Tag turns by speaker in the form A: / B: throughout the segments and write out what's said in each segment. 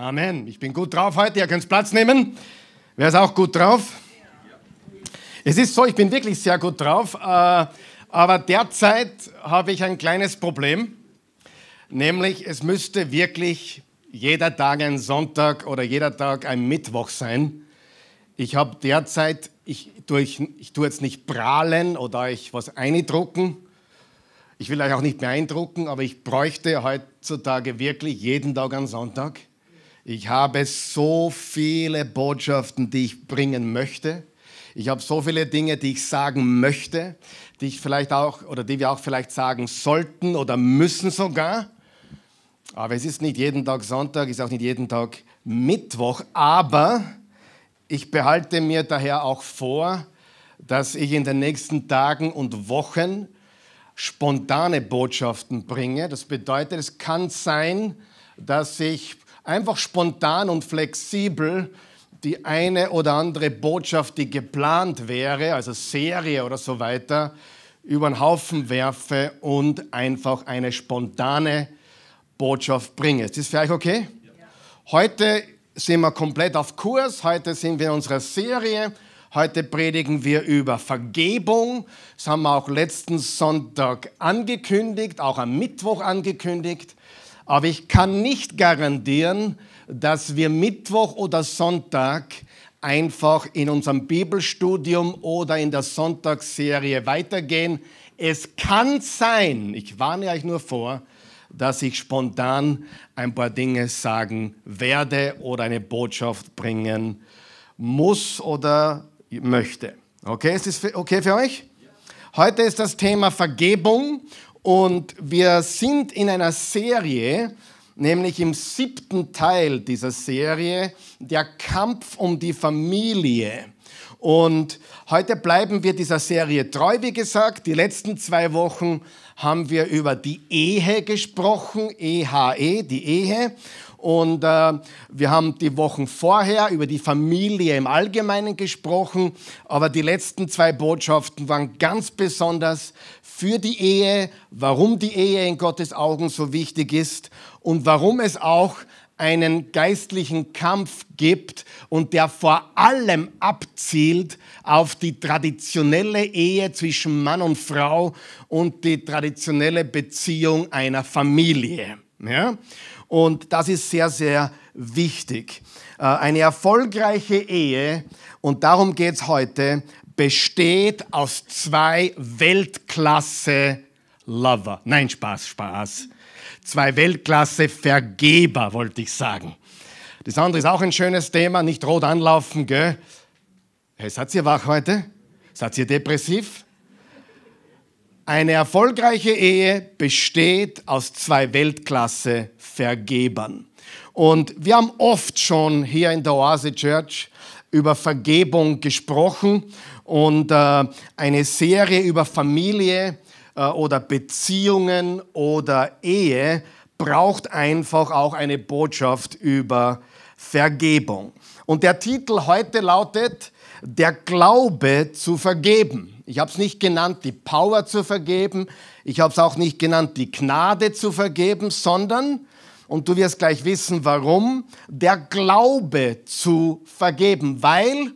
A: Amen. Ich bin gut drauf heute, ihr könnt Platz nehmen. Wer ist auch gut drauf? Es ist so, ich bin wirklich sehr gut drauf, äh, aber derzeit habe ich ein kleines Problem, nämlich es müsste wirklich jeder Tag ein Sonntag oder jeder Tag ein Mittwoch sein. Ich habe derzeit, ich tue, ich, ich tue jetzt nicht prahlen oder euch was eindrucken. Ich will euch auch nicht beeindrucken, aber ich bräuchte heutzutage wirklich jeden Tag einen Sonntag. Ich habe so viele Botschaften, die ich bringen möchte. Ich habe so viele Dinge, die ich sagen möchte, die ich vielleicht auch oder die wir auch vielleicht sagen sollten oder müssen sogar. Aber es ist nicht jeden Tag Sonntag, ist auch nicht jeden Tag Mittwoch. Aber ich behalte mir daher auch vor, dass ich in den nächsten Tagen und Wochen spontane Botschaften bringe. Das bedeutet, es kann sein, dass ich einfach spontan und flexibel die eine oder andere Botschaft, die geplant wäre, also Serie oder so weiter, über den Haufen werfe und einfach eine spontane Botschaft bringe. Ist das für euch okay? Heute sind wir komplett auf Kurs, heute sind wir in unserer Serie. Heute predigen wir über Vergebung. Das haben wir auch letzten Sonntag angekündigt, auch am Mittwoch angekündigt. Aber ich kann nicht garantieren, dass wir Mittwoch oder Sonntag einfach in unserem Bibelstudium oder in der Sonntagsserie weitergehen. Es kann sein, ich warne euch nur vor, dass ich spontan ein paar Dinge sagen werde oder eine Botschaft bringen muss oder möchte. Okay, ist das okay für euch? Heute ist das Thema Vergebung und wir sind in einer Serie, nämlich im siebten Teil dieser Serie, der Kampf um die Familie. Und heute bleiben wir dieser Serie treu, wie gesagt. Die letzten zwei Wochen haben wir über die Ehe gesprochen, EHE, e, die Ehe. Und äh, wir haben die Wochen vorher über die Familie im Allgemeinen gesprochen, aber die letzten zwei Botschaften waren ganz besonders für die Ehe, warum die Ehe in Gottes Augen so wichtig ist und warum es auch einen geistlichen Kampf gibt und der vor allem abzielt auf die traditionelle Ehe zwischen Mann und Frau und die traditionelle Beziehung einer Familie. Ja? Und das ist sehr, sehr wichtig. Äh, eine erfolgreiche Ehe, und darum geht es heute, besteht aus zwei Weltklasse-Lover. Nein, Spaß, Spaß. Zwei Weltklasse-Vergeber, wollte ich sagen. Das andere ist auch ein schönes Thema, nicht rot anlaufen, gell? Hey, seid ihr wach heute? Seid ihr depressiv? Eine erfolgreiche Ehe besteht aus zwei Weltklasse-Vergebern. Und wir haben oft schon hier in der Oase Church über Vergebung gesprochen und äh, eine Serie über Familie äh, oder Beziehungen oder Ehe braucht einfach auch eine Botschaft über Vergebung. Und der Titel heute lautet Der Glaube zu vergeben. Ich habe es nicht genannt, die Power zu vergeben. Ich habe es auch nicht genannt, die Gnade zu vergeben, sondern, und du wirst gleich wissen, warum, der Glaube zu vergeben, weil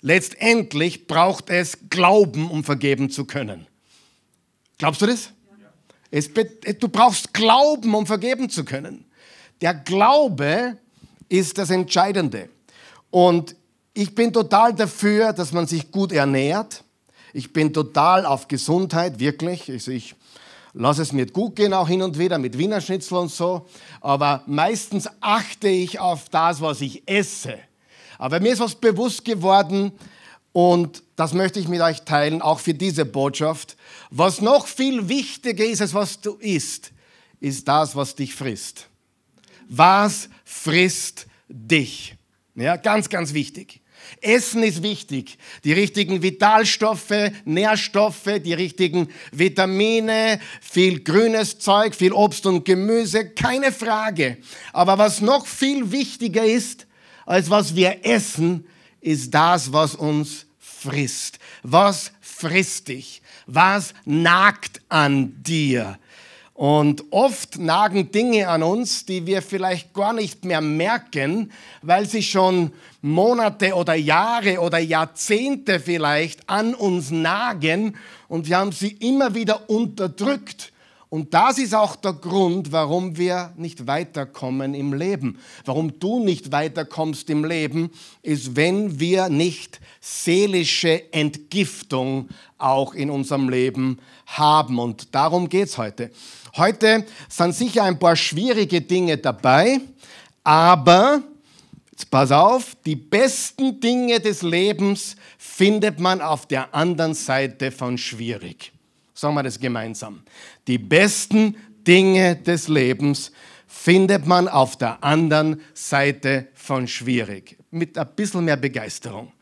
A: letztendlich braucht es Glauben, um vergeben zu können. Glaubst du das? Es, du brauchst Glauben, um vergeben zu können. Der Glaube ist das Entscheidende. Und ich bin total dafür, dass man sich gut ernährt. Ich bin total auf Gesundheit, wirklich. Also ich lasse es mir gut gehen, auch hin und wieder mit Wiener Schnitzel und so. Aber meistens achte ich auf das, was ich esse. Aber mir ist was bewusst geworden und das möchte ich mit euch teilen, auch für diese Botschaft. Was noch viel wichtiger ist, als was du isst, ist das, was dich frisst. Was frisst dich? Ja, ganz, ganz wichtig. Essen ist wichtig. Die richtigen Vitalstoffe, Nährstoffe, die richtigen Vitamine, viel grünes Zeug, viel Obst und Gemüse, keine Frage. Aber was noch viel wichtiger ist, als was wir essen, ist das, was uns frisst. Was frisst dich? Was nagt an dir? Und oft nagen Dinge an uns, die wir vielleicht gar nicht mehr merken, weil sie schon Monate oder Jahre oder Jahrzehnte vielleicht an uns nagen und wir haben sie immer wieder unterdrückt. Und das ist auch der Grund, warum wir nicht weiterkommen im Leben. Warum du nicht weiterkommst im Leben, ist, wenn wir nicht seelische Entgiftung auch in unserem Leben haben. Und darum geht es heute. Heute sind sicher ein paar schwierige Dinge dabei, aber pass auf, die besten Dinge des Lebens findet man auf der anderen Seite von schwierig. Sagen wir das gemeinsam. Die besten Dinge des Lebens findet man auf der anderen Seite von schwierig. Mit ein bisschen mehr Begeisterung.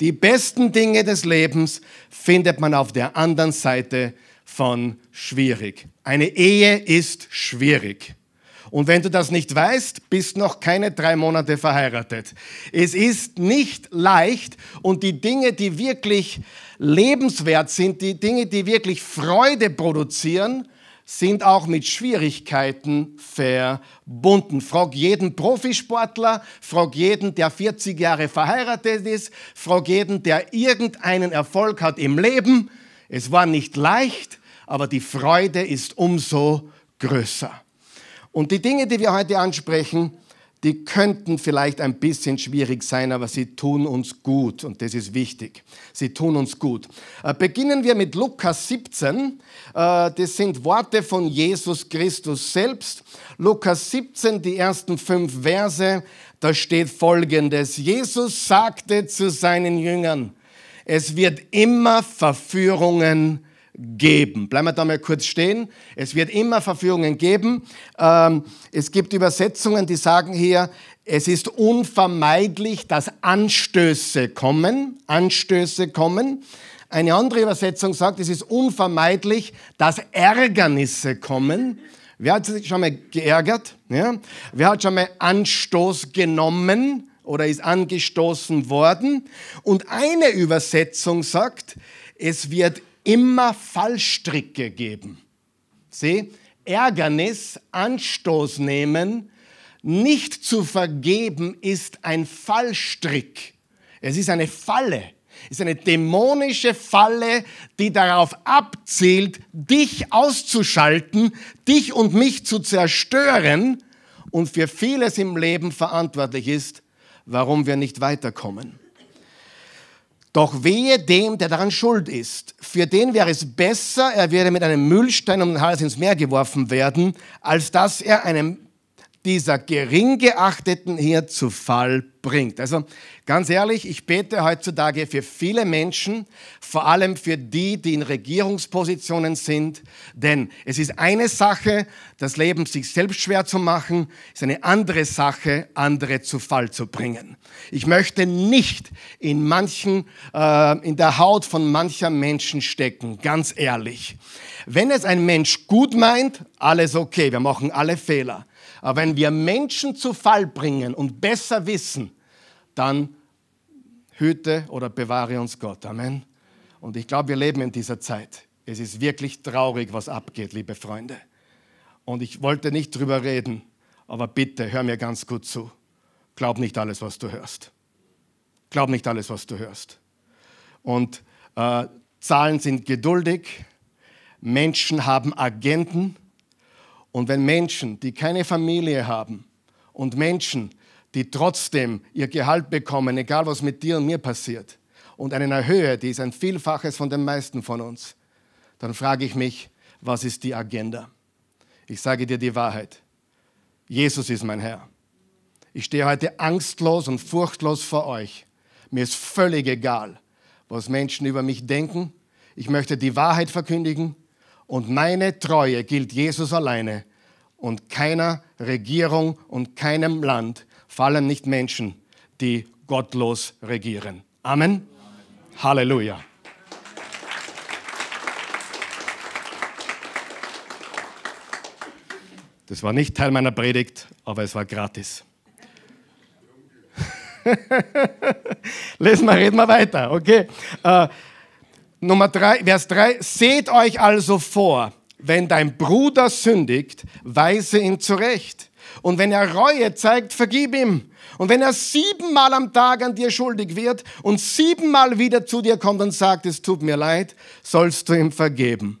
A: Die besten Dinge des Lebens findet man auf der anderen Seite von schwierig. Eine Ehe ist schwierig. Und wenn du das nicht weißt, bist noch keine drei Monate verheiratet. Es ist nicht leicht und die Dinge, die wirklich lebenswert sind, die Dinge, die wirklich Freude produzieren, sind auch mit Schwierigkeiten verbunden. Frag jeden Profisportler, frag jeden, der 40 Jahre verheiratet ist, frag jeden, der irgendeinen Erfolg hat im Leben. Es war nicht leicht, aber die Freude ist umso größer. Und die Dinge, die wir heute ansprechen, die könnten vielleicht ein bisschen schwierig sein, aber sie tun uns gut und das ist wichtig. Sie tun uns gut. Äh, beginnen wir mit Lukas 17. Äh, das sind Worte von Jesus Christus selbst. Lukas 17, die ersten fünf Verse, da steht folgendes. Jesus sagte zu seinen Jüngern, es wird immer Verführungen geben. Bleiben wir da mal kurz stehen. Es wird immer Verführungen geben. Ähm, es gibt Übersetzungen, die sagen hier, es ist unvermeidlich, dass Anstöße kommen. Anstöße kommen. Eine andere Übersetzung sagt, es ist unvermeidlich, dass Ärgernisse kommen. Wer hat sich schon mal geärgert? Ja? Wer hat schon mal Anstoß genommen oder ist angestoßen worden? Und eine Übersetzung sagt, es wird immer Fallstricke geben. Sieh, Ärgernis, Anstoß nehmen, nicht zu vergeben ist ein Fallstrick. Es ist eine Falle. Es ist eine dämonische Falle, die darauf abzielt, dich auszuschalten, dich und mich zu zerstören und für vieles im Leben verantwortlich ist, warum wir nicht weiterkommen. Doch wehe dem, der daran schuld ist. Für den wäre es besser, er würde mit einem Müllstein um den Hals ins Meer geworfen werden, als dass er einem dieser Geringgeachteten hier zu Fall bringt. Also ganz ehrlich, ich bete heutzutage für viele Menschen, vor allem für die, die in Regierungspositionen sind, denn es ist eine Sache, das Leben sich selbst schwer zu machen, ist eine andere Sache, andere zu Fall zu bringen. Ich möchte nicht in manchen, äh, in der Haut von mancher Menschen stecken, ganz ehrlich. Wenn es ein Mensch gut meint, alles okay, wir machen alle Fehler. Aber wenn wir Menschen zu Fall bringen und besser wissen, dann hüte oder bewahre uns Gott. Amen. Und ich glaube, wir leben in dieser Zeit. Es ist wirklich traurig, was abgeht, liebe Freunde. Und ich wollte nicht drüber reden, aber bitte hör mir ganz gut zu. Glaub nicht alles, was du hörst. Glaub nicht alles, was du hörst. Und äh, Zahlen sind geduldig, Menschen haben Agenten und wenn Menschen, die keine Familie haben und Menschen, die trotzdem ihr Gehalt bekommen, egal was mit dir und mir passiert, und einen erhöhe, die ist ein Vielfaches von den meisten von uns, dann frage ich mich, was ist die Agenda? Ich sage dir die Wahrheit. Jesus ist mein Herr. Ich stehe heute angstlos und furchtlos vor euch. Mir ist völlig egal, was Menschen über mich denken. Ich möchte die Wahrheit verkündigen und meine Treue gilt Jesus alleine. Und keiner Regierung und keinem Land fallen nicht Menschen, die gottlos regieren. Amen. Halleluja. Das war nicht Teil meiner Predigt, aber es war gratis. Lesen wir, reden wir weiter, okay? Äh, Nummer 3, Vers 3, seht euch also vor, wenn dein Bruder sündigt, weise ihn zurecht. Und wenn er Reue zeigt, vergib ihm. Und wenn er siebenmal am Tag an dir schuldig wird und siebenmal wieder zu dir kommt und sagt, es tut mir leid, sollst du ihm vergeben.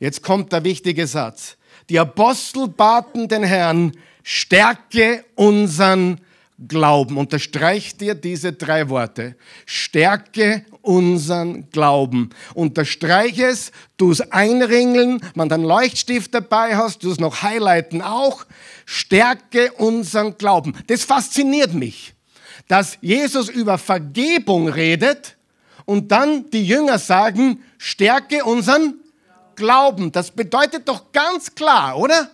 A: Jetzt kommt der wichtige Satz. Die Apostel baten den Herrn, stärke unseren Glauben. Unterstreicht dir diese drei Worte. Stärke unseren Glauben. Unterstreich es, du es einringeln, wenn du einen Leuchtstift dabei hast, du es noch highlighten auch. Stärke unseren Glauben. Das fasziniert mich, dass Jesus über Vergebung redet und dann die Jünger sagen, stärke unseren Glauben. Das bedeutet doch ganz klar, oder?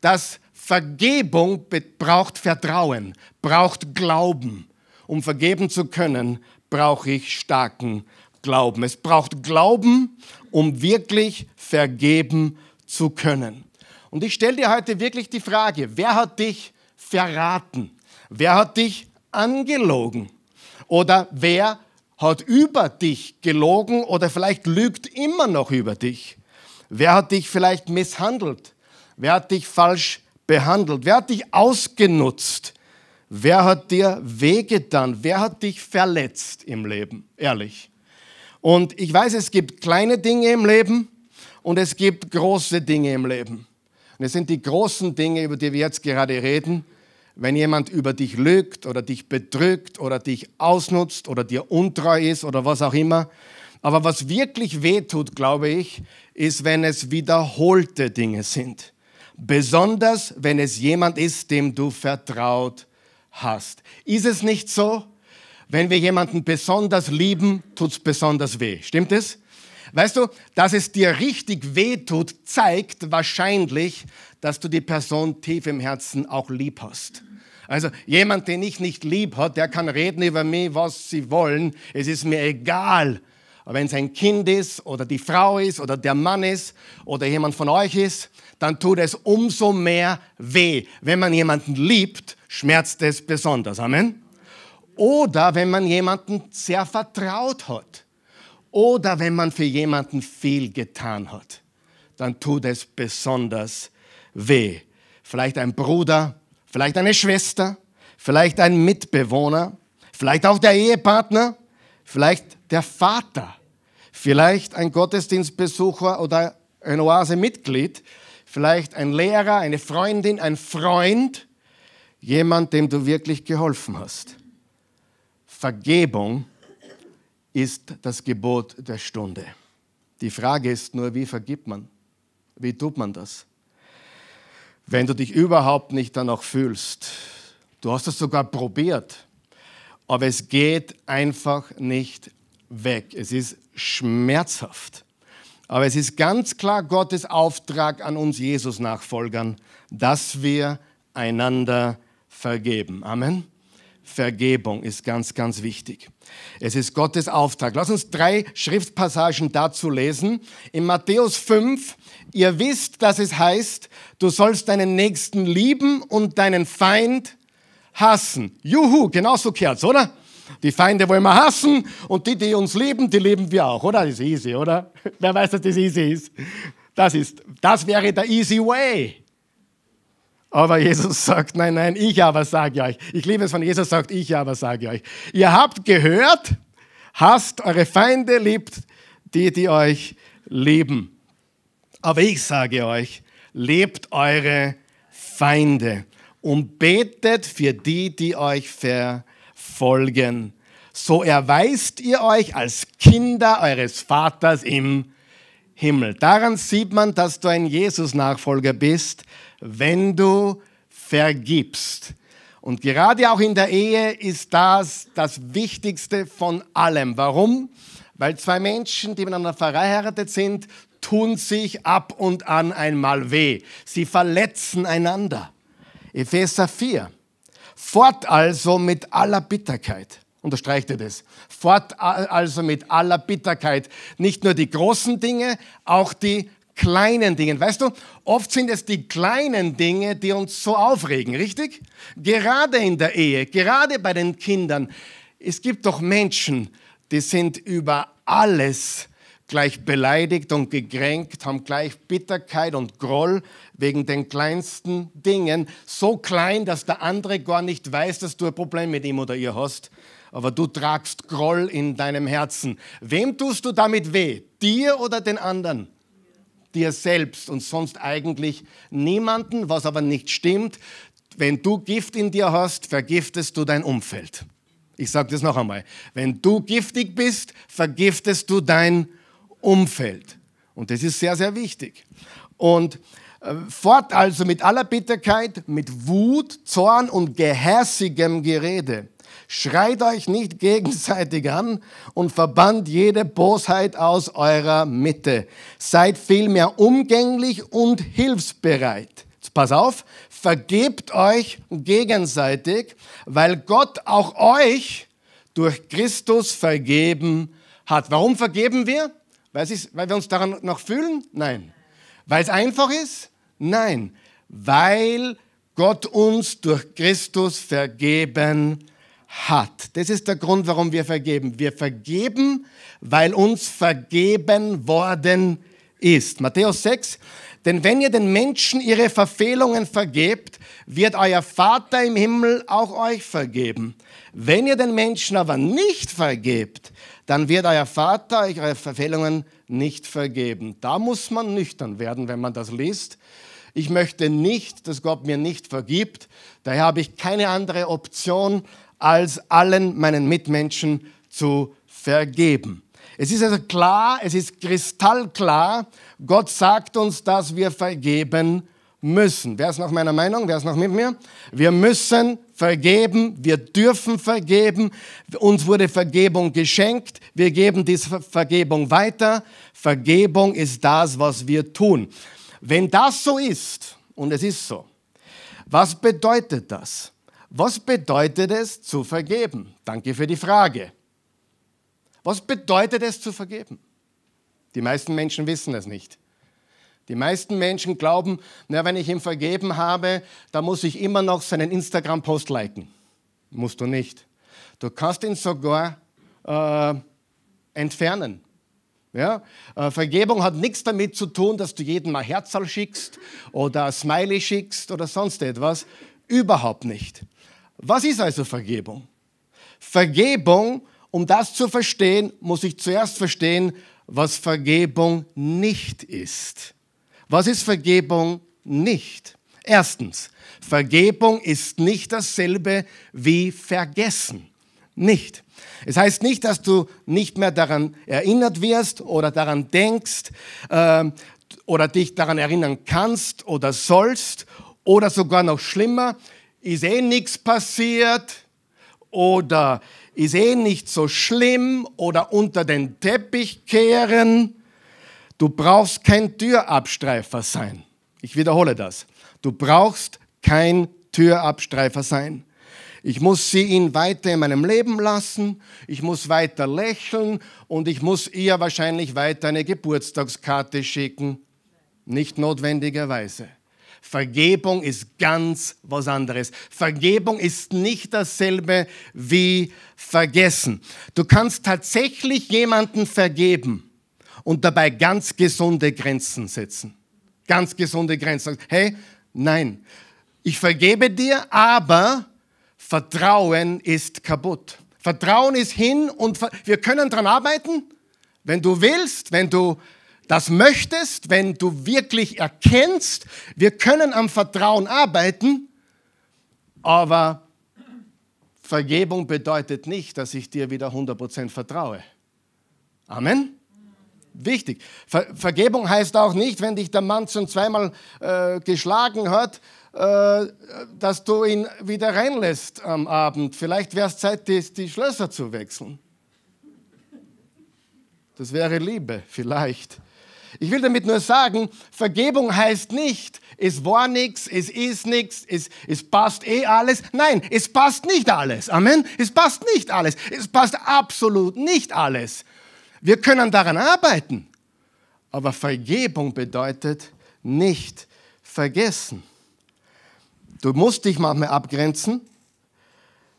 A: Dass Vergebung braucht Vertrauen, braucht Glauben. Um vergeben zu können, brauche ich starken Glauben. Es braucht Glauben, um wirklich vergeben zu können. Und ich stelle dir heute wirklich die Frage, wer hat dich verraten? Wer hat dich angelogen? Oder wer hat über dich gelogen oder vielleicht lügt immer noch über dich? Wer hat dich vielleicht misshandelt? Wer hat dich falsch behandelt? Wer hat dich ausgenutzt? Wer hat dir wehgetan? Wer hat dich verletzt im Leben? Ehrlich. Und ich weiß, es gibt kleine Dinge im Leben und es gibt große Dinge im Leben. Und es sind die großen Dinge, über die wir jetzt gerade reden. Wenn jemand über dich lügt oder dich bedrückt oder dich ausnutzt oder dir untreu ist oder was auch immer. Aber was wirklich weh tut, glaube ich, ist, wenn es wiederholte Dinge sind besonders wenn es jemand ist, dem du vertraut hast. Ist es nicht so? Wenn wir jemanden besonders lieben, tut es besonders weh. Stimmt es? Weißt du, dass es dir richtig weh tut, zeigt wahrscheinlich, dass du die Person tief im Herzen auch lieb hast. Also jemand, den ich nicht lieb hat, der kann reden über mich, was sie wollen. Es ist mir egal, wenn es ein Kind ist oder die Frau ist oder der Mann ist oder jemand von euch ist dann tut es umso mehr weh. Wenn man jemanden liebt, schmerzt es besonders. Amen. Oder wenn man jemanden sehr vertraut hat. Oder wenn man für jemanden viel getan hat. Dann tut es besonders weh. Vielleicht ein Bruder, vielleicht eine Schwester, vielleicht ein Mitbewohner, vielleicht auch der Ehepartner, vielleicht der Vater, vielleicht ein Gottesdienstbesucher oder ein Oase-Mitglied, vielleicht ein Lehrer, eine Freundin, ein Freund, jemand, dem du wirklich geholfen hast. Vergebung ist das Gebot der Stunde. Die Frage ist nur, wie vergibt man? Wie tut man das? Wenn du dich überhaupt nicht danach fühlst, du hast es sogar probiert, aber es geht einfach nicht weg. Es ist schmerzhaft. Aber es ist ganz klar Gottes Auftrag an uns Jesus-Nachfolgern, dass wir einander vergeben. Amen. Vergebung ist ganz, ganz wichtig. Es ist Gottes Auftrag. Lass uns drei Schriftpassagen dazu lesen. In Matthäus 5, ihr wisst, dass es heißt, du sollst deinen Nächsten lieben und deinen Feind hassen. Juhu, genauso kehrt's, oder? Die Feinde wollen wir hassen und die, die uns lieben, die lieben wir auch, oder? Das ist easy, oder? Wer weiß, dass das easy ist? Das, ist, das wäre der easy way. Aber Jesus sagt, nein, nein, ich aber sage euch. Ich liebe es, wenn Jesus sagt, ich aber sage euch. Ihr habt gehört, hasst eure Feinde, liebt die, die euch lieben. Aber ich sage euch, lebt eure Feinde und betet für die, die euch verletzen folgen. So erweist ihr euch als Kinder eures Vaters im Himmel. Daran sieht man, dass du ein Jesus-Nachfolger bist, wenn du vergibst. Und gerade auch in der Ehe ist das das Wichtigste von allem. Warum? Weil zwei Menschen, die miteinander verheiratet sind, tun sich ab und an einmal weh. Sie verletzen einander. Epheser 4. Fort also mit aller Bitterkeit. Unterstreicht ihr das? Fort also mit aller Bitterkeit. Nicht nur die großen Dinge, auch die kleinen Dinge. Weißt du, oft sind es die kleinen Dinge, die uns so aufregen, richtig? Gerade in der Ehe, gerade bei den Kindern. Es gibt doch Menschen, die sind über alles gleich beleidigt und gekränkt, haben gleich Bitterkeit und Groll wegen den kleinsten Dingen, so klein, dass der andere gar nicht weiß, dass du ein Problem mit ihm oder ihr hast, aber du tragst Groll in deinem Herzen. Wem tust du damit weh? Dir oder den anderen? Dir selbst und sonst eigentlich niemanden, was aber nicht stimmt. Wenn du Gift in dir hast, vergiftest du dein Umfeld. Ich sage das noch einmal. Wenn du giftig bist, vergiftest du dein Umfeld. Umfeld. Und das ist sehr, sehr wichtig. Und äh, fort also mit aller Bitterkeit, mit Wut, Zorn und gehässigem Gerede. Schreit euch nicht gegenseitig an und verbannt jede Bosheit aus eurer Mitte. Seid vielmehr umgänglich und hilfsbereit. pass auf, vergebt euch gegenseitig, weil Gott auch euch durch Christus vergeben hat. Warum vergeben wir? Weil, ist, weil wir uns daran noch fühlen? Nein. Weil es einfach ist? Nein. Weil Gott uns durch Christus vergeben hat. Das ist der Grund, warum wir vergeben. Wir vergeben, weil uns vergeben worden ist. Matthäus 6. Denn wenn ihr den Menschen ihre Verfehlungen vergebt, wird euer Vater im Himmel auch euch vergeben. Wenn ihr den Menschen aber nicht vergebt, dann wird euer Vater eure Verfehlungen nicht vergeben. Da muss man nüchtern werden, wenn man das liest. Ich möchte nicht, dass Gott mir nicht vergibt. Daher habe ich keine andere Option, als allen meinen Mitmenschen zu vergeben. Es ist also klar, es ist kristallklar, Gott sagt uns, dass wir vergeben müssen. Wer ist nach meiner Meinung? Wer ist noch mit mir? Wir müssen vergeben, wir dürfen vergeben, uns wurde Vergebung geschenkt, wir geben diese Vergebung weiter. Vergebung ist das, was wir tun. Wenn das so ist, und es ist so, was bedeutet das? Was bedeutet es zu vergeben? Danke für die Frage. Was bedeutet es zu vergeben? Die meisten Menschen wissen es nicht. Die meisten Menschen glauben, na, wenn ich ihm vergeben habe, dann muss ich immer noch seinen Instagram-Post liken. Musst du nicht. Du kannst ihn sogar äh, entfernen. Ja? Äh, Vergebung hat nichts damit zu tun, dass du jedem mal Herzal schickst oder Smiley schickst oder sonst etwas. Überhaupt nicht. Was ist also Vergebung? Vergebung, um das zu verstehen, muss ich zuerst verstehen, was Vergebung nicht ist. Was ist Vergebung nicht? Erstens, Vergebung ist nicht dasselbe wie vergessen. Nicht. Es heißt nicht, dass du nicht mehr daran erinnert wirst oder daran denkst äh, oder dich daran erinnern kannst oder sollst oder sogar noch schlimmer, ist eh nichts passiert oder ist eh nicht so schlimm oder unter den Teppich kehren Du brauchst kein Türabstreifer sein. Ich wiederhole das. Du brauchst kein Türabstreifer sein. Ich muss sie ihn weiter in meinem Leben lassen, ich muss weiter lächeln und ich muss ihr wahrscheinlich weiter eine Geburtstagskarte schicken. Nicht notwendigerweise. Vergebung ist ganz was anderes. Vergebung ist nicht dasselbe wie vergessen. Du kannst tatsächlich jemanden vergeben und dabei ganz gesunde Grenzen setzen. Ganz gesunde Grenzen. Also, hey, nein, ich vergebe dir, aber Vertrauen ist kaputt. Vertrauen ist hin und wir können daran arbeiten, wenn du willst, wenn du das möchtest, wenn du wirklich erkennst, wir können am Vertrauen arbeiten, aber Vergebung bedeutet nicht, dass ich dir wieder 100% vertraue. Amen wichtig. Ver Vergebung heißt auch nicht, wenn dich der Mann schon zweimal äh, geschlagen hat, äh, dass du ihn wieder reinlässt am Abend. Vielleicht wäre es Zeit, die, die Schlösser zu wechseln. Das wäre Liebe, vielleicht. Ich will damit nur sagen, Vergebung heißt nicht, es war nichts, es ist nichts, es, es passt eh alles. Nein, es passt nicht alles. Amen. Es passt nicht alles. Es passt absolut nicht alles. Wir können daran arbeiten, aber Vergebung bedeutet nicht vergessen. Du musst dich manchmal abgrenzen.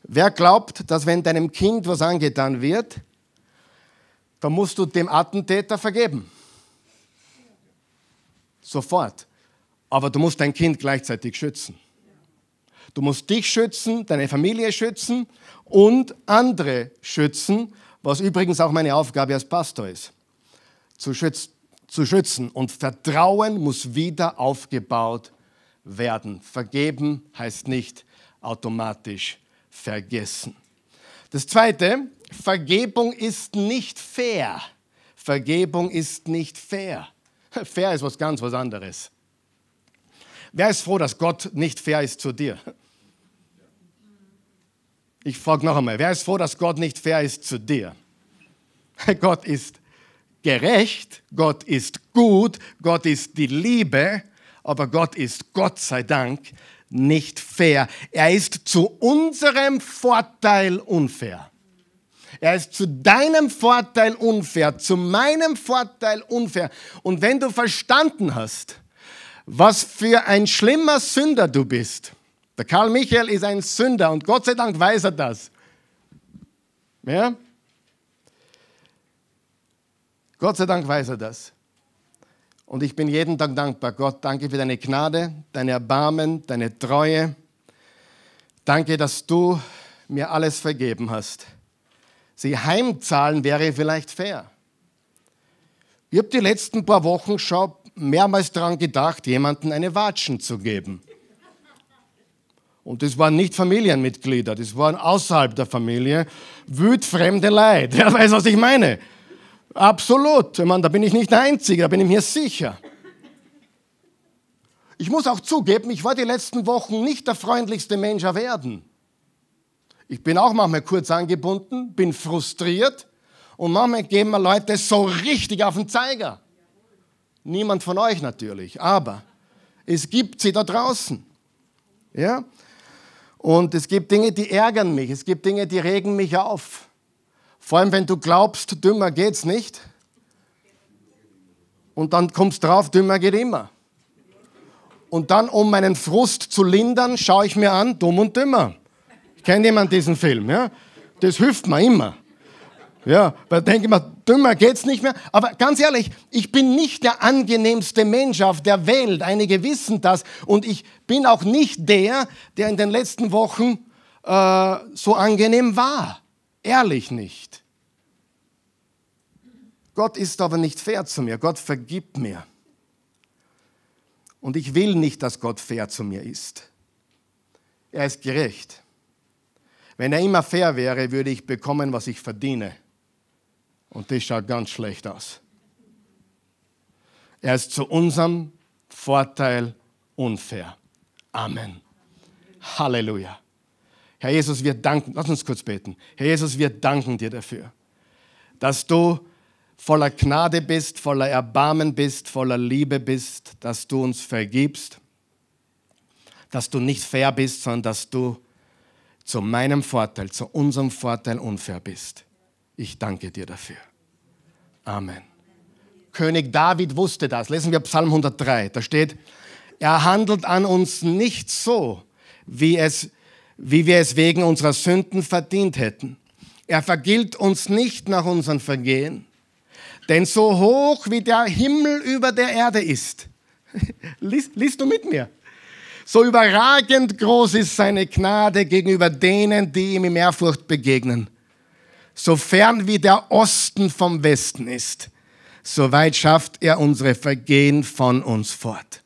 A: Wer glaubt, dass wenn deinem Kind was angetan wird, dann musst du dem Attentäter vergeben? Sofort. Aber du musst dein Kind gleichzeitig schützen. Du musst dich schützen, deine Familie schützen und andere schützen, was übrigens auch meine Aufgabe als Pastor ist, zu, schütz, zu schützen. Und Vertrauen muss wieder aufgebaut werden. Vergeben heißt nicht automatisch vergessen. Das Zweite, Vergebung ist nicht fair. Vergebung ist nicht fair. Fair ist was ganz was anderes. Wer ist froh, dass Gott nicht fair ist zu dir? Ich frage noch einmal, wer ist froh, dass Gott nicht fair ist zu dir? Gott ist gerecht, Gott ist gut, Gott ist die Liebe, aber Gott ist Gott sei Dank nicht fair. Er ist zu unserem Vorteil unfair. Er ist zu deinem Vorteil unfair, zu meinem Vorteil unfair. Und wenn du verstanden hast, was für ein schlimmer Sünder du bist, der Karl Michael ist ein Sünder und Gott sei Dank weiß er das. Ja? Gott sei Dank weiß er das. Und ich bin jeden Tag dankbar. Gott, danke für deine Gnade, deine Erbarmen, deine Treue. Danke, dass du mir alles vergeben hast. Sie heimzahlen wäre vielleicht fair. Ich habe die letzten paar Wochen schon mehrmals daran gedacht, jemandem eine Watschen zu geben und das waren nicht Familienmitglieder, das waren außerhalb der Familie, wütfremde Leid. Wer weiß, was ich meine? Absolut. Ich meine, da bin ich nicht der Einzige, da bin ich mir sicher. Ich muss auch zugeben, ich war die letzten Wochen nicht der freundlichste Mensch auf Erden. Ich bin auch manchmal kurz angebunden, bin frustriert und manchmal geben mir Leute so richtig auf den Zeiger. Niemand von euch natürlich, aber es gibt sie da draußen. Ja? Und es gibt Dinge, die ärgern mich. Es gibt Dinge, die regen mich auf. Vor allem, wenn du glaubst, dümmer geht's nicht. Und dann kommst drauf, dümmer geht immer. Und dann, um meinen Frust zu lindern, schaue ich mir an, dumm und dümmer. Kennt jemand diesen Film? Ja? Das hilft mir immer. Ja, weil denke ich mal, dümmer geht's nicht mehr. Aber ganz ehrlich, ich bin nicht der angenehmste Mensch auf der Welt. Einige wissen das. Und ich bin auch nicht der, der in den letzten Wochen äh, so angenehm war. Ehrlich nicht. Gott ist aber nicht fair zu mir. Gott vergibt mir. Und ich will nicht, dass Gott fair zu mir ist. Er ist gerecht. Wenn er immer fair wäre, würde ich bekommen, was ich verdiene. Und das schaut ganz schlecht aus. Er ist zu unserem Vorteil unfair. Amen. Halleluja. Herr Jesus, wir danken, lass uns kurz beten. Herr Jesus, wir danken dir dafür, dass du voller Gnade bist, voller Erbarmen bist, voller Liebe bist, dass du uns vergibst, dass du nicht fair bist, sondern dass du zu meinem Vorteil, zu unserem Vorteil unfair bist. Ich danke dir dafür. Amen. König David wusste das. Lesen wir Psalm 103. Da steht, er handelt an uns nicht so, wie, es, wie wir es wegen unserer Sünden verdient hätten. Er vergilt uns nicht nach unseren Vergehen. Denn so hoch wie der Himmel über der Erde ist, liest, liest du mit mir, so überragend groß ist seine Gnade gegenüber denen, die ihm im Ehrfurcht begegnen. So fern wie der Osten vom Westen ist, so weit schafft er unsere Vergehen von uns fort.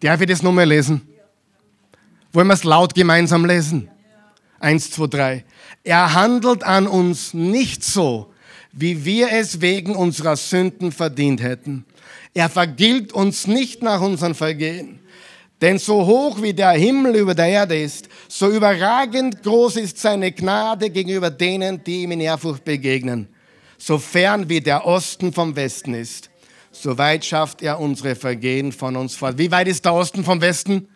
A: Darf ich das nochmal lesen? Wollen wir es laut gemeinsam lesen? Eins, zwei, drei. Er handelt an uns nicht so, wie wir es wegen unserer Sünden verdient hätten. Er vergilt uns nicht nach unseren Vergehen denn so hoch wie der Himmel über der Erde ist, so überragend groß ist seine Gnade gegenüber denen, die ihm in Ehrfurcht begegnen. So fern wie der Osten vom Westen ist, so weit schafft er unsere Vergehen von uns fort. Wie weit ist der Osten vom Westen?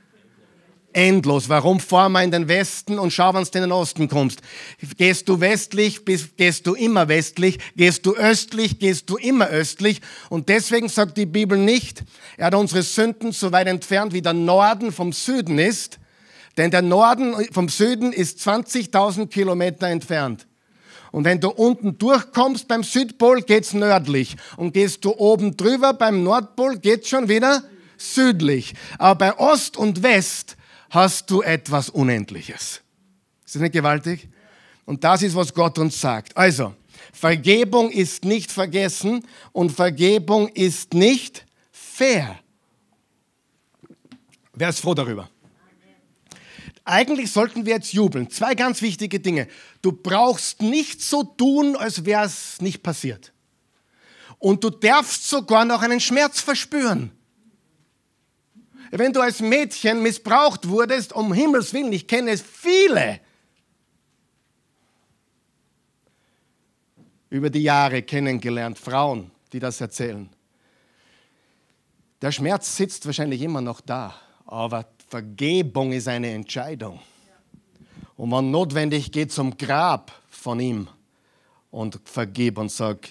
A: Endlos. Warum fahr mal in den Westen und schau, wann du in den Osten kommst. Gehst du westlich, bist, gehst du immer westlich. Gehst du östlich, gehst du immer östlich. Und deswegen sagt die Bibel nicht, er hat unsere Sünden so weit entfernt, wie der Norden vom Süden ist. Denn der Norden vom Süden ist 20.000 Kilometer entfernt. Und wenn du unten durchkommst beim Südpol, geht's nördlich. Und gehst du oben drüber beim Nordpol, geht's schon wieder südlich. Aber bei Ost und West hast du etwas Unendliches. Ist das nicht gewaltig? Und das ist, was Gott uns sagt. Also, Vergebung ist nicht vergessen und Vergebung ist nicht fair. Wer ist froh darüber? Eigentlich sollten wir jetzt jubeln. Zwei ganz wichtige Dinge. Du brauchst nicht so tun, als wäre es nicht passiert. Und du darfst sogar noch einen Schmerz verspüren wenn du als Mädchen missbraucht wurdest, um Himmels Willen, ich kenne es viele. Über die Jahre kennengelernt, Frauen, die das erzählen. Der Schmerz sitzt wahrscheinlich immer noch da, aber Vergebung ist eine Entscheidung. Und wenn notwendig, geh zum Grab von ihm und vergib und sag,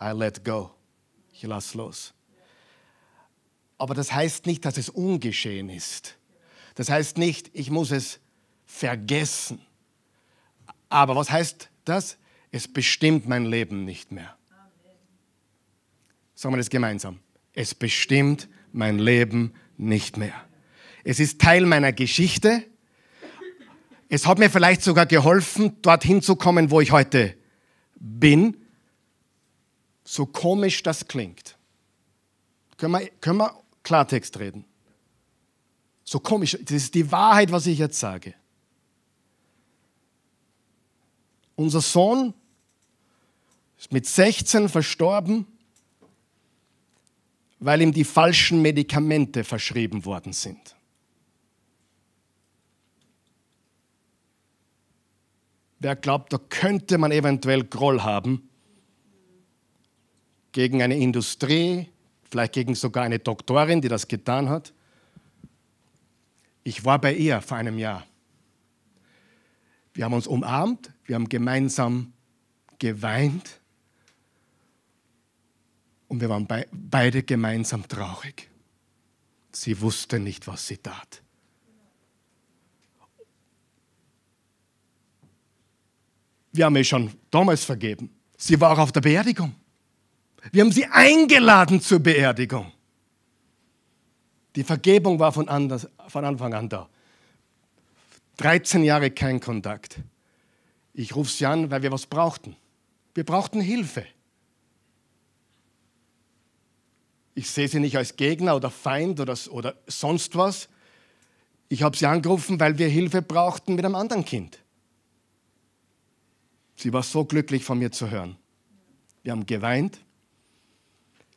A: I let go. Ich lass los. Aber das heißt nicht, dass es ungeschehen ist. Das heißt nicht, ich muss es vergessen. Aber was heißt das? Es bestimmt mein Leben nicht mehr. Sagen wir das gemeinsam. Es bestimmt mein Leben nicht mehr. Es ist Teil meiner Geschichte. Es hat mir vielleicht sogar geholfen, dorthin zu kommen, wo ich heute bin. So komisch das klingt. Können wir, können wir Klartext reden. So komisch, das ist die Wahrheit, was ich jetzt sage. Unser Sohn ist mit 16 verstorben, weil ihm die falschen Medikamente verschrieben worden sind. Wer glaubt, da könnte man eventuell Groll haben gegen eine Industrie, vielleicht gegen sogar eine Doktorin, die das getan hat. Ich war bei ihr vor einem Jahr. Wir haben uns umarmt, wir haben gemeinsam geweint und wir waren be beide gemeinsam traurig. Sie wusste nicht, was sie tat. Wir haben ihr schon damals vergeben. Sie war auch auf der Beerdigung. Wir haben sie eingeladen zur Beerdigung. Die Vergebung war von, anders, von Anfang an da. 13 Jahre kein Kontakt. Ich rufe sie an, weil wir was brauchten. Wir brauchten Hilfe. Ich sehe sie nicht als Gegner oder Feind oder, oder sonst was. Ich habe sie angerufen, weil wir Hilfe brauchten mit einem anderen Kind. Sie war so glücklich, von mir zu hören. Wir haben geweint,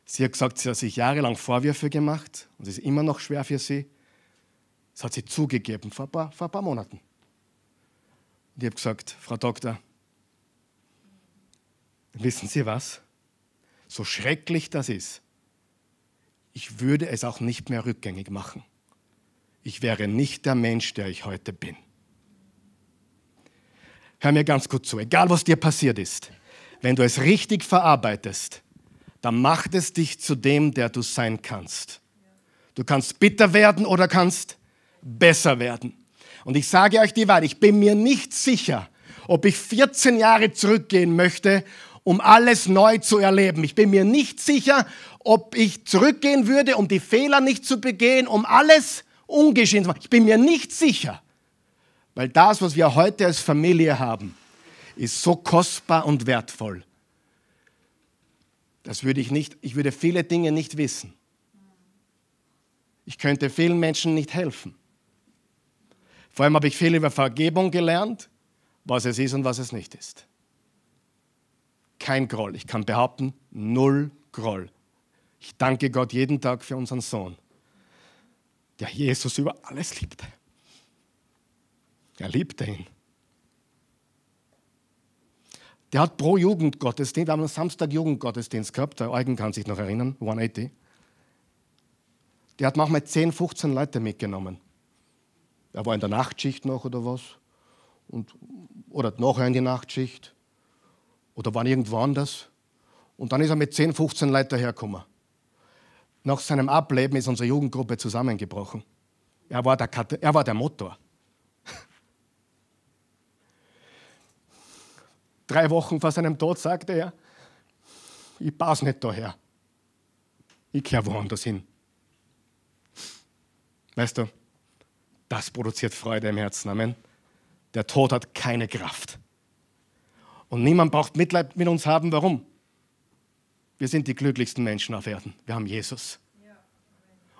A: Sie hat gesagt, sie hat sich jahrelang Vorwürfe gemacht und es ist immer noch schwer für sie. Das hat sie zugegeben vor ein paar, vor ein paar Monaten. Und ich habe gesagt, Frau Doktor, wissen Sie was? So schrecklich das ist, ich würde es auch nicht mehr rückgängig machen. Ich wäre nicht der Mensch, der ich heute bin. Hör mir ganz gut zu, egal was dir passiert ist, wenn du es richtig verarbeitest, dann macht es dich zu dem, der du sein kannst. Du kannst bitter werden oder kannst besser werden. Und ich sage euch die Wahrheit, ich bin mir nicht sicher, ob ich 14 Jahre zurückgehen möchte, um alles neu zu erleben. Ich bin mir nicht sicher, ob ich zurückgehen würde, um die Fehler nicht zu begehen, um alles ungeschehen zu machen. Ich bin mir nicht sicher, weil das, was wir heute als Familie haben, ist so kostbar und wertvoll. Das würde ich nicht, ich würde viele Dinge nicht wissen. Ich könnte vielen Menschen nicht helfen. Vor allem habe ich viel über Vergebung gelernt, was es ist und was es nicht ist. Kein Groll. Ich kann behaupten, null Groll. Ich danke Gott jeden Tag für unseren Sohn, der Jesus über alles liebte. Er liebte ihn. Der hat pro Jugendgottesdienst, wir haben am Samstag Jugendgottesdienst gehabt, der Eugen kann sich noch erinnern, 180. Der hat manchmal 10, 15 Leute mitgenommen. Er war in der Nachtschicht noch oder was. Und, oder nachher in die Nachtschicht. Oder wann irgendwo anders. Und dann ist er mit 10, 15 Leuten hergekommen. Nach seinem Ableben ist unsere Jugendgruppe zusammengebrochen. Er war der, er war der Motor. drei Wochen vor seinem Tod sagte er, ich passe nicht daher. Ich kehre woanders hin. Weißt du, das produziert Freude im Herzen. Amen. Der Tod hat keine Kraft. Und niemand braucht Mitleid mit uns haben. Warum? Wir sind die glücklichsten Menschen auf Erden. Wir haben Jesus.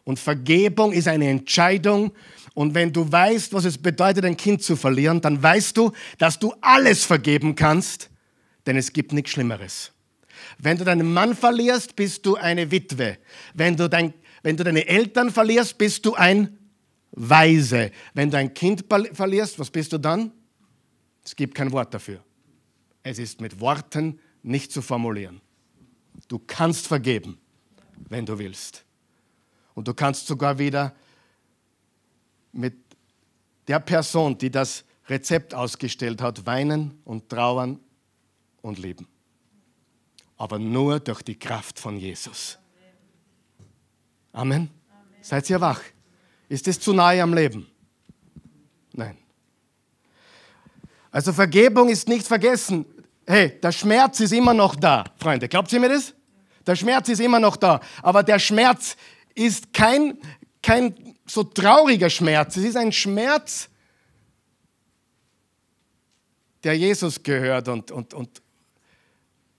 A: Und Vergebung ist eine Entscheidung. Und wenn du weißt, was es bedeutet, ein Kind zu verlieren, dann weißt du, dass du alles vergeben kannst, denn es gibt nichts Schlimmeres. Wenn du deinen Mann verlierst, bist du eine Witwe. Wenn du, dein, wenn du deine Eltern verlierst, bist du ein Weise. Wenn du ein Kind verlierst, was bist du dann? Es gibt kein Wort dafür. Es ist mit Worten nicht zu formulieren. Du kannst vergeben, wenn du willst. Und du kannst sogar wieder mit der Person, die das Rezept ausgestellt hat, weinen und trauern und leben. Aber nur durch die Kraft von Jesus. Amen. Amen. Seid ihr wach? Ist es zu nahe am Leben? Nein. Also Vergebung ist nicht vergessen. Hey, der Schmerz ist immer noch da, Freunde. Glaubt ihr mir das? Der Schmerz ist immer noch da. Aber der Schmerz ist kein, kein so trauriger Schmerz. Es ist ein Schmerz, der Jesus gehört und, und, und,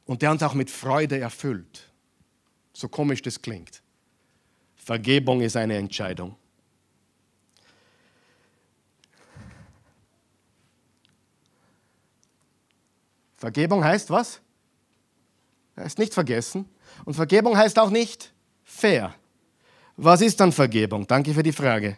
A: und der uns auch mit Freude erfüllt. So komisch das klingt. Vergebung ist eine Entscheidung. Vergebung heißt was? Heißt nicht vergessen. Und Vergebung heißt auch nicht fair. Was ist dann Vergebung? Danke für die Frage.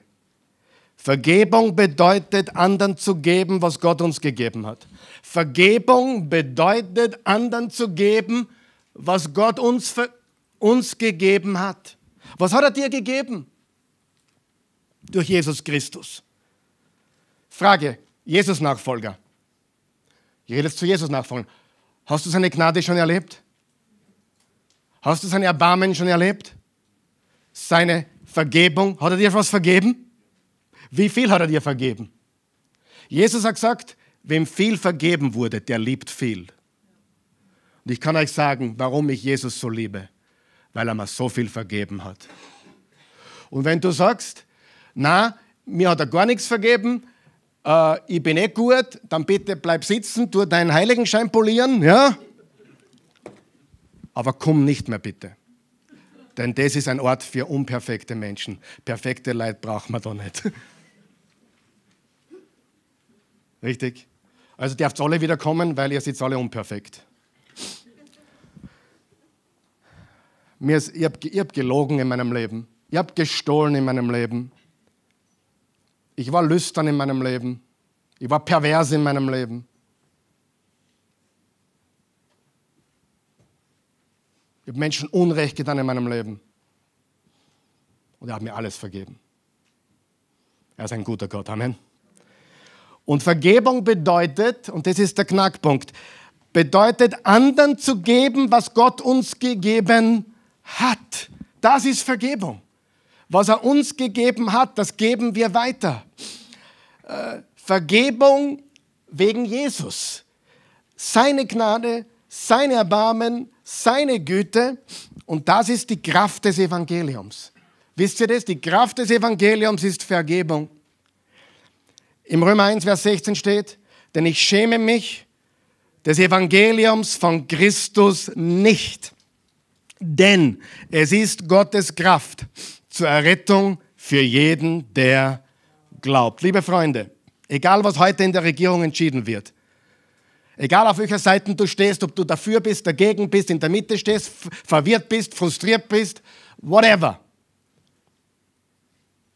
A: Vergebung bedeutet, anderen zu geben, was Gott uns gegeben hat. Vergebung bedeutet, anderen zu geben, was Gott uns, uns gegeben hat. Was hat er dir gegeben? Durch Jesus Christus. Frage, Jesus-Nachfolger. Jedes zu Jesus-Nachfolger. Hast du seine Gnade schon erlebt? Hast du sein Erbarmen schon erlebt? seine Vergebung. Hat er dir was vergeben? Wie viel hat er dir vergeben? Jesus hat gesagt, wem viel vergeben wurde, der liebt viel. Und ich kann euch sagen, warum ich Jesus so liebe, weil er mir so viel vergeben hat. Und wenn du sagst, na, mir hat er gar nichts vergeben, äh, ich bin eh gut, dann bitte bleib sitzen, tu deinen Heiligenschein polieren, ja? Aber komm nicht mehr bitte. Denn das ist ein Ort für unperfekte Menschen. Perfekte Leid braucht man da nicht. Richtig? Also dürft alle wieder kommen, weil ihr seid alle unperfekt. Mir ist, ich habe hab gelogen in meinem Leben. Ich habe gestohlen in meinem Leben. Ich war lüstern in meinem Leben. Ich war pervers in meinem Leben. Ich habe Menschen Unrecht getan in meinem Leben. Und er hat mir alles vergeben. Er ist ein guter Gott. Amen. Und Vergebung bedeutet, und das ist der Knackpunkt, bedeutet anderen zu geben, was Gott uns gegeben hat. Das ist Vergebung. Was er uns gegeben hat, das geben wir weiter. Äh, Vergebung wegen Jesus. Seine Gnade, seine Erbarmen, seine Güte und das ist die Kraft des Evangeliums. Wisst ihr das? Die Kraft des Evangeliums ist Vergebung. Im Römer 1, Vers 16 steht, denn ich schäme mich des Evangeliums von Christus nicht, denn es ist Gottes Kraft zur Errettung für jeden, der glaubt. Liebe Freunde, egal was heute in der Regierung entschieden wird, Egal auf welcher Seite du stehst, ob du dafür bist, dagegen bist, in der Mitte stehst, verwirrt bist, frustriert bist, whatever.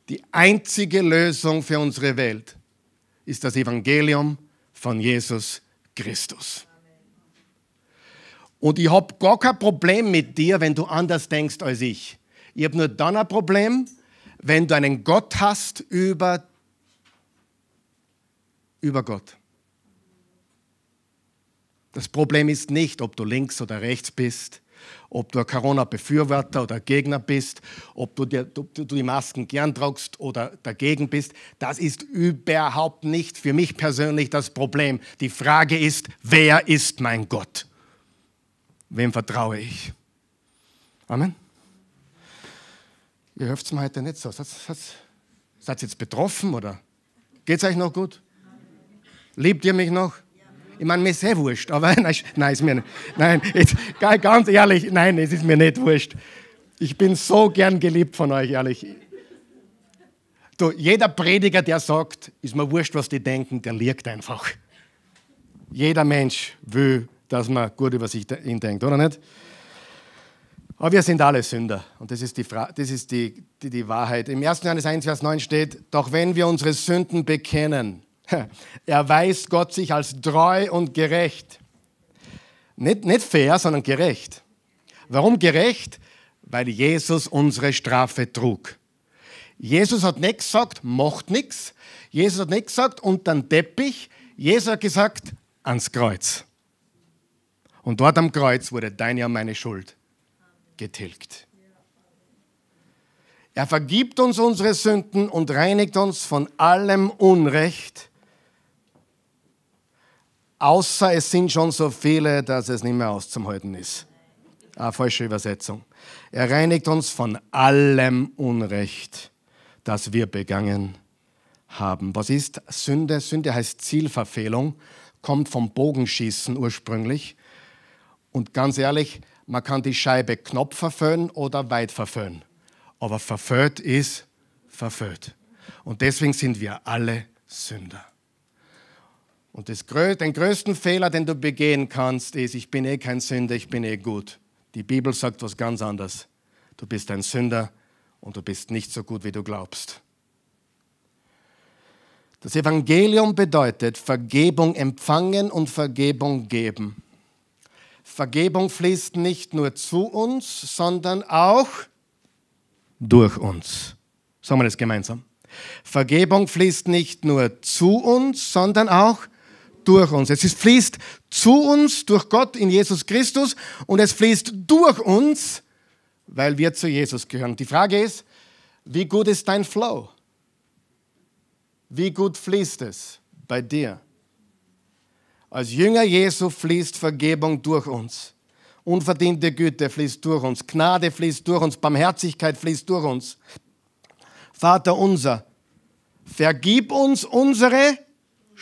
A: Die einzige Lösung für unsere Welt ist das Evangelium von Jesus Christus. Und ich habe gar kein Problem mit dir, wenn du anders denkst als ich. Ich habe nur dann ein Problem, wenn du einen Gott hast über, über Gott. Das Problem ist nicht, ob du links oder rechts bist, ob du Corona-Befürworter oder Gegner bist, ob du, dir, ob du die Masken gern tragst oder dagegen bist. Das ist überhaupt nicht für mich persönlich das Problem. Die Frage ist, wer ist mein Gott? Wem vertraue ich? Amen. Ihr hört es mir heute nicht so. Seid ihr jetzt betroffen oder geht es euch noch gut? Liebt ihr mich noch? Ich meine, mir ist sehr wurscht, aber nein, ist mir nicht. Nein, jetzt, ganz ehrlich, nein, es ist mir nicht wurscht. Ich bin so gern geliebt von euch, ehrlich. Du, jeder Prediger, der sagt, ist mir wurscht, was die denken, der liegt einfach. Jeder Mensch will, dass man gut über sich ihn denkt, oder nicht? Aber wir sind alle Sünder. Und das ist die, das ist die, die, die Wahrheit. Im 1. Johannes 1, Vers 9 steht, doch wenn wir unsere Sünden bekennen, erweist Gott sich als treu und gerecht. Nicht, nicht fair, sondern gerecht. Warum gerecht? Weil Jesus unsere Strafe trug. Jesus hat nicht gesagt, macht nichts. Jesus hat nicht gesagt, unter den Teppich. Jesus hat gesagt, ans Kreuz. Und dort am Kreuz wurde deine und meine Schuld getilgt. Er vergibt uns unsere Sünden und reinigt uns von allem Unrecht Außer es sind schon so viele, dass es nicht mehr auszuhalten ist. Eine falsche Übersetzung. Er reinigt uns von allem Unrecht, das wir begangen haben. Was ist Sünde? Sünde heißt Zielverfehlung, kommt vom Bogenschießen ursprünglich. Und ganz ehrlich, man kann die Scheibe knopf verföhnen oder weit verföhnen. Aber verföhnt ist verföhnt. Und deswegen sind wir alle Sünder. Und das, den größten Fehler, den du begehen kannst, ist, ich bin eh kein Sünder, ich bin eh gut. Die Bibel sagt was ganz anderes. Du bist ein Sünder und du bist nicht so gut, wie du glaubst. Das Evangelium bedeutet Vergebung empfangen und Vergebung geben. Vergebung fließt nicht nur zu uns, sondern auch durch uns. Sagen wir das gemeinsam. Vergebung fließt nicht nur zu uns, sondern auch durch uns durch uns. Es fließt zu uns durch Gott in Jesus Christus und es fließt durch uns, weil wir zu Jesus gehören. Die Frage ist, wie gut ist dein Flow? Wie gut fließt es bei dir? Als Jünger Jesu fließt Vergebung durch uns. Unverdiente Güte fließt durch uns. Gnade fließt durch uns. Barmherzigkeit fließt durch uns. Vater unser, vergib uns unsere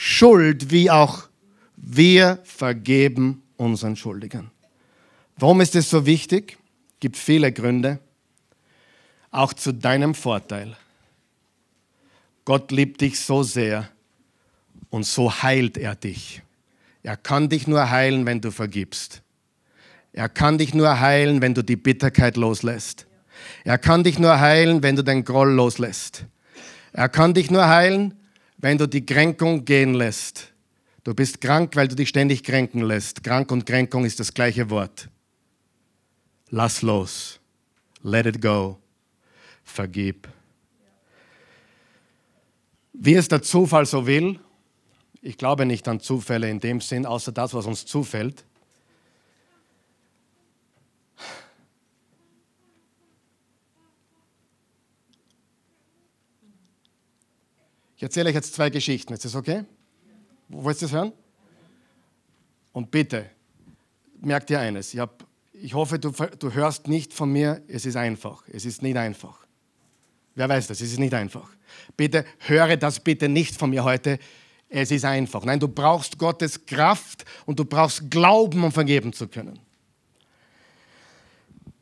A: Schuld, wie auch wir vergeben unseren Schuldigen. Warum ist es so wichtig? Gibt viele Gründe. Auch zu deinem Vorteil. Gott liebt dich so sehr und so heilt er dich. Er kann dich nur heilen, wenn du vergibst. Er kann dich nur heilen, wenn du die Bitterkeit loslässt. Er kann dich nur heilen, wenn du den Groll loslässt. Er kann dich nur heilen, wenn du die Kränkung gehen lässt. Du bist krank, weil du dich ständig kränken lässt. Krank und Kränkung ist das gleiche Wort. Lass los. Let it go. Vergib. Wie es der Zufall so will, ich glaube nicht an Zufälle in dem Sinn, außer das, was uns zufällt. Ich erzähle euch jetzt zwei Geschichten. Ist das okay? Wollt ihr das hören? Und bitte, merkt ihr eines. Ich, hab, ich hoffe, du, du hörst nicht von mir, es ist einfach. Es ist nicht einfach. Wer weiß das? Es ist nicht einfach. Bitte höre das bitte nicht von mir heute. Es ist einfach. Nein, du brauchst Gottes Kraft und du brauchst Glauben, um vergeben zu können.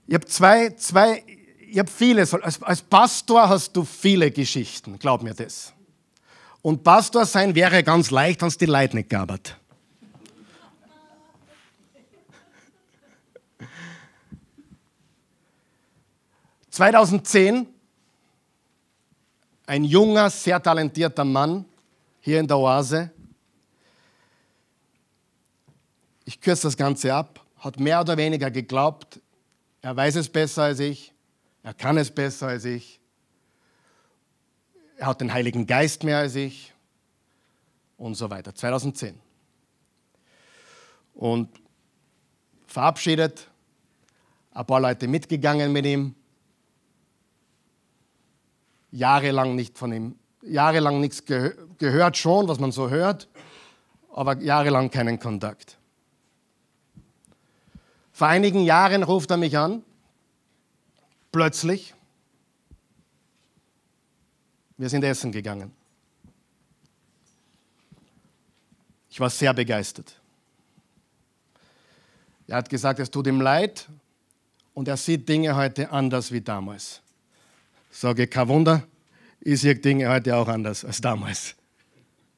A: Ich habe zwei, zwei, ich habe viele, als, als Pastor hast du viele Geschichten, glaub mir das. Und Pastor sein wäre ganz leicht, wenn es die Leute nicht gab. ...2010... ...ein junger, sehr talentierter Mann... ...hier in der Oase... ...ich kürze das Ganze ab... ...hat mehr oder weniger geglaubt... ...er weiß es besser als ich... ...er kann es besser als ich er hat den Heiligen Geist mehr als ich und so weiter. 2010. Und verabschiedet, ein paar Leute mitgegangen mit ihm, jahrelang nicht von ihm, jahrelang nichts geh gehört schon, was man so hört, aber jahrelang keinen Kontakt. Vor einigen Jahren ruft er mich an, plötzlich, wir sind essen gegangen. Ich war sehr begeistert. Er hat gesagt, es tut ihm leid und er sieht Dinge heute anders wie damals. Sage, kein Wunder, ich sehe Dinge heute auch anders als damals.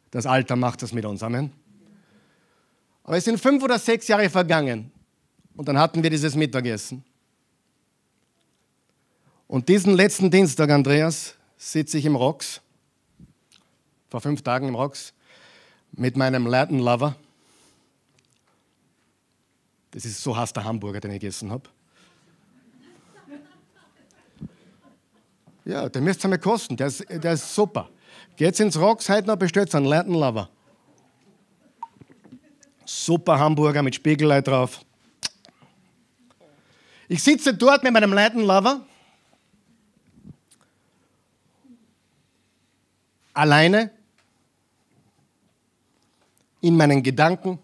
A: Das Alter macht das mit uns, Amen. Aber es sind fünf oder sechs Jahre vergangen und dann hatten wir dieses Mittagessen. Und diesen letzten Dienstag, Andreas, sitze ich im Rocks, vor fünf Tagen im Rocks, mit meinem Latin Lover. Das ist so heiß der Hamburger, den ich gegessen habe. Ja, den müsst ihr mir kosten, der ist, der ist super. Geht's ins Rocks heute noch, bestellt einen Latin Lover. Super Hamburger mit Spiegelei drauf. Ich sitze dort mit meinem Latin Lover Alleine, in meinen Gedanken,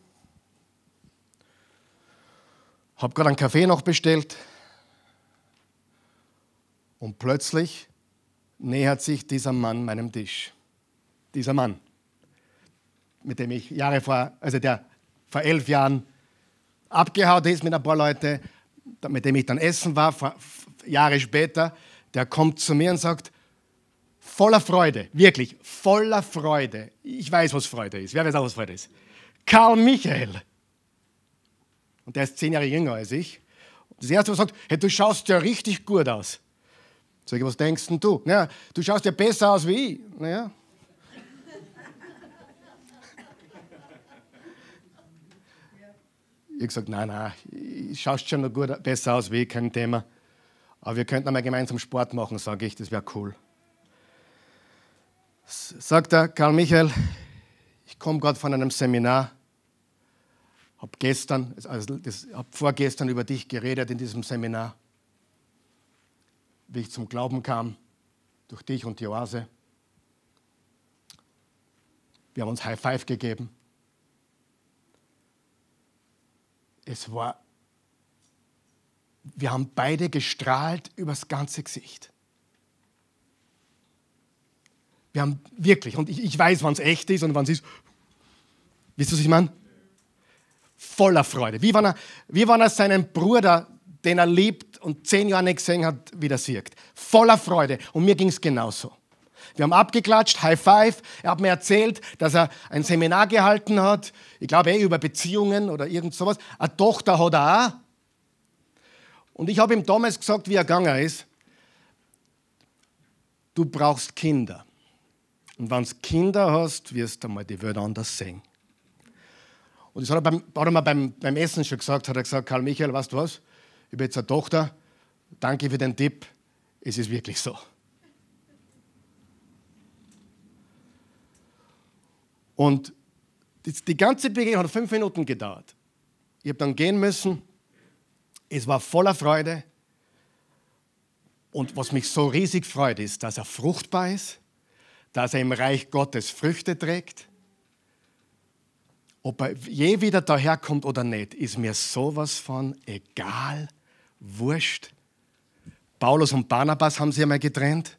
A: habe gerade einen Kaffee noch bestellt und plötzlich nähert sich dieser Mann meinem Tisch. Dieser Mann, mit dem ich Jahre vor, also der vor elf Jahren abgehauen ist mit ein paar Leuten, mit dem ich dann essen war, Jahre später, der kommt zu mir und sagt, voller Freude, wirklich voller Freude. Ich weiß, was Freude ist. Wer weiß auch, was Freude ist? Karl Michael. Und der ist zehn Jahre jünger als ich. Und das Erste, was er sagt, hey, du schaust ja richtig gut aus. Sag ich, was denkst denn du? Naja, du schaust ja besser aus wie ich. Naja. Ich gesagt, nein, nein, ich schaust schon noch gut, besser aus wie ich, kein Thema. Aber wir könnten einmal gemeinsam Sport machen, sage ich, das wäre cool sagt er, Karl Michael, ich komme gerade von einem Seminar, habe gestern, also das, hab vorgestern über dich geredet in diesem Seminar, wie ich zum Glauben kam, durch dich und die Oase. Wir haben uns High Five gegeben. Es war, wir haben beide gestrahlt übers ganze Gesicht. Wir haben wirklich, und ich, ich weiß, wann es echt ist und wann es ist. Wisst ihr, was ich meine? Voller Freude. Wie wenn, er, wie wenn er seinen Bruder, den er liebt und zehn Jahre nicht gesehen hat, wieder siegt. Voller Freude. Und mir ging es genauso. Wir haben abgeklatscht, High Five. Er hat mir erzählt, dass er ein Seminar gehalten hat. Ich glaube, eh über Beziehungen oder irgend sowas. Eine Tochter hat er auch. Und ich habe ihm damals gesagt, wie er gegangen ist: Du brauchst Kinder. Und wenn du Kinder hast, wirst du mal die Welt anders sehen. Und das hat er, beim, hat er mir beim, beim Essen schon gesagt, hat er gesagt, Karl Michael, weißt du was? Ich habe jetzt eine Tochter, danke für den Tipp, es ist wirklich so. Und die, die ganze Begegnung hat fünf Minuten gedauert. Ich habe dann gehen müssen. Es war voller Freude. Und was mich so riesig freut, ist, dass er fruchtbar ist, dass er im Reich Gottes Früchte trägt. Ob er je wieder daherkommt oder nicht, ist mir sowas von egal, wurscht. Paulus und Barnabas haben sich einmal getrennt.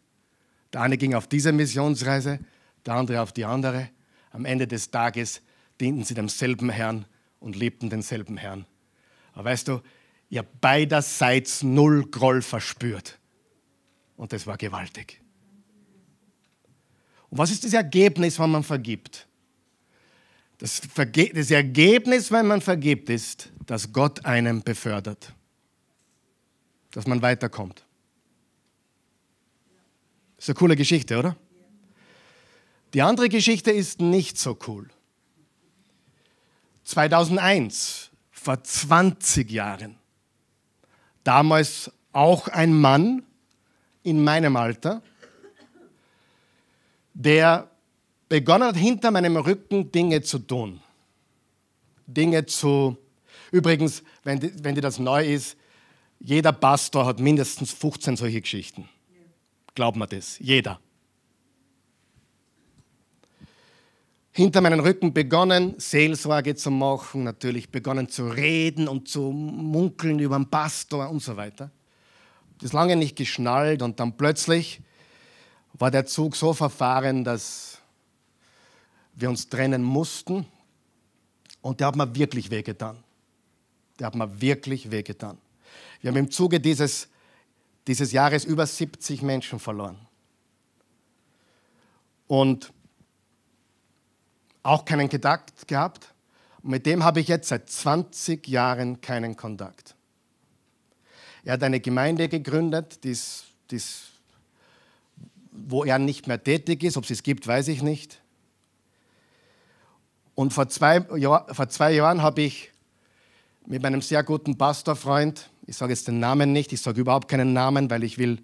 A: Der eine ging auf diese Missionsreise, der andere auf die andere. Am Ende des Tages dienten sie demselben Herrn und liebten denselben Herrn. Aber weißt du, ihr beiderseits null Groll verspürt. Und das war gewaltig. Und was ist das Ergebnis, wenn man vergibt? Das, Verge das Ergebnis, wenn man vergibt, ist, dass Gott einen befördert, dass man weiterkommt. Ist eine coole Geschichte, oder? Die andere Geschichte ist nicht so cool. 2001, vor 20 Jahren, damals auch ein Mann in meinem Alter, der begonnen hat, hinter meinem Rücken Dinge zu tun. Dinge zu. Übrigens, wenn, wenn dir das neu ist, jeder Pastor hat mindestens 15 solche Geschichten. Glaub mir das, jeder. Hinter meinen Rücken begonnen, Seelsorge zu machen, natürlich begonnen zu reden und zu munkeln über den Pastor und so weiter. Das lange nicht geschnallt und dann plötzlich war der Zug so verfahren, dass wir uns trennen mussten. Und der hat mir wirklich wehgetan. Der hat mir wirklich wehgetan. Wir haben im Zuge dieses, dieses Jahres über 70 Menschen verloren. Und auch keinen Kontakt gehabt. Und mit dem habe ich jetzt seit 20 Jahren keinen Kontakt. Er hat eine Gemeinde gegründet, die ist, die ist wo er nicht mehr tätig ist. Ob es es gibt, weiß ich nicht. Und vor zwei, Jahr, vor zwei Jahren habe ich mit meinem sehr guten Pastorfreund, ich sage jetzt den Namen nicht, ich sage überhaupt keinen Namen, weil ich will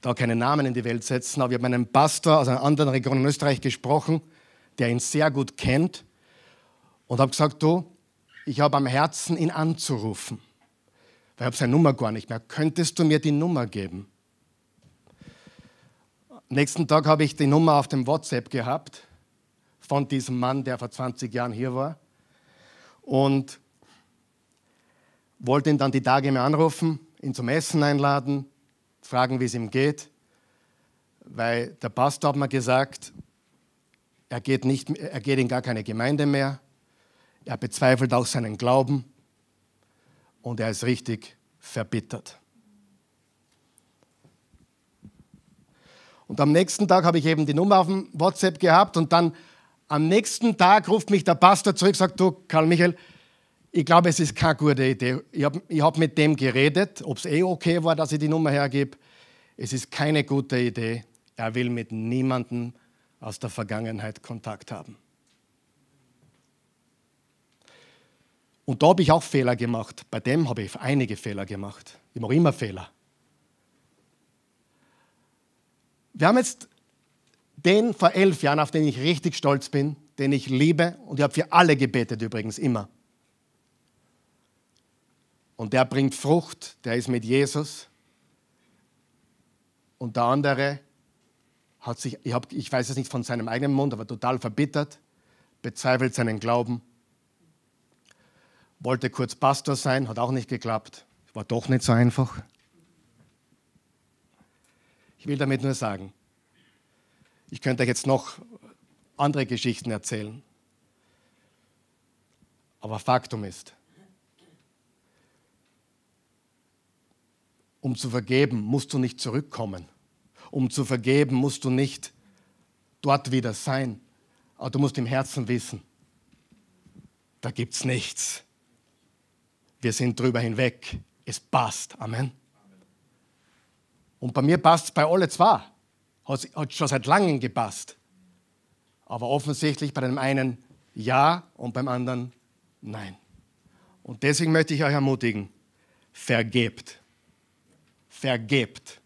A: da keinen Namen in die Welt setzen, aber ich habe mit einem Pastor aus einer anderen Region in Österreich gesprochen, der ihn sehr gut kennt und habe gesagt, du, ich habe am Herzen, ihn anzurufen, weil ich habe seine Nummer gar nicht mehr. Könntest du mir die Nummer geben? nächsten Tag habe ich die Nummer auf dem WhatsApp gehabt von diesem Mann, der vor 20 Jahren hier war. Und wollte ihn dann die Tage mehr anrufen, ihn zum Essen einladen, fragen, wie es ihm geht. Weil der Pastor hat mir gesagt, er geht, nicht, er geht in gar keine Gemeinde mehr. Er bezweifelt auch seinen Glauben. Und er ist richtig verbittert. Und am nächsten Tag habe ich eben die Nummer auf dem WhatsApp gehabt und dann am nächsten Tag ruft mich der Pastor zurück, und sagt, du Karl Michael, ich glaube, es ist keine gute Idee. Ich habe hab mit dem geredet, ob es eh okay war, dass ich die Nummer hergebe. Es ist keine gute Idee. Er will mit niemandem aus der Vergangenheit Kontakt haben. Und da habe ich auch Fehler gemacht. Bei dem habe ich einige Fehler gemacht. Ich mache immer Fehler. Wir haben jetzt den vor elf Jahren, auf den ich richtig stolz bin, den ich liebe und ich habe für alle gebetet übrigens immer. Und der bringt Frucht, der ist mit Jesus. Und der andere hat sich, ich, hab, ich weiß es nicht von seinem eigenen Mund, aber total verbittert, bezweifelt seinen Glauben, wollte kurz Pastor sein, hat auch nicht geklappt, war doch nicht so einfach. Ich will damit nur sagen, ich könnte euch jetzt noch andere Geschichten erzählen. Aber Faktum ist, um zu vergeben, musst du nicht zurückkommen. Um zu vergeben, musst du nicht dort wieder sein. Aber du musst im Herzen wissen, da gibt es nichts. Wir sind drüber hinweg. Es passt. Amen. Und bei mir passt es bei alle zwar. Hat, hat schon seit langem gepasst. Aber offensichtlich bei dem einen ja und beim anderen nein. Und deswegen möchte ich euch ermutigen, vergebt. Vergebt.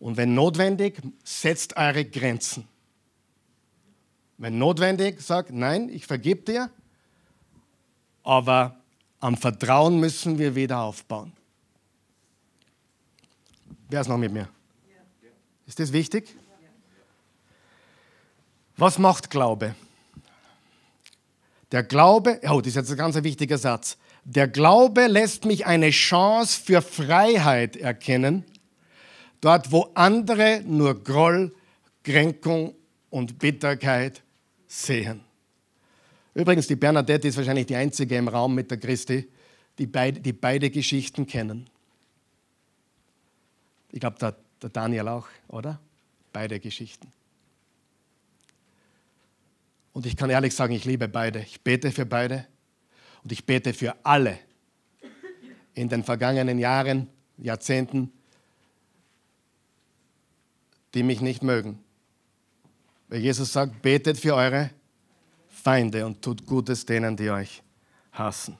A: Und wenn notwendig, setzt eure Grenzen. Wenn notwendig, sagt, nein, ich vergebe dir, aber am Vertrauen müssen wir wieder aufbauen. Wer ist noch mit mir? Ist das wichtig? Was macht Glaube? Der Glaube, oh, das ist jetzt ein ganz wichtiger Satz. Der Glaube lässt mich eine Chance für Freiheit erkennen, dort wo andere nur Groll, Kränkung und Bitterkeit sehen. Übrigens, die Bernadette ist wahrscheinlich die einzige im Raum mit der Christi, die, beid, die beide Geschichten kennen. Ich glaube, der, der Daniel auch, oder? Beide Geschichten. Und ich kann ehrlich sagen, ich liebe beide. Ich bete für beide und ich bete für alle. In den vergangenen Jahren, Jahrzehnten, die mich nicht mögen. Weil Jesus sagt, betet für eure Feinde und tut Gutes denen, die euch hassen.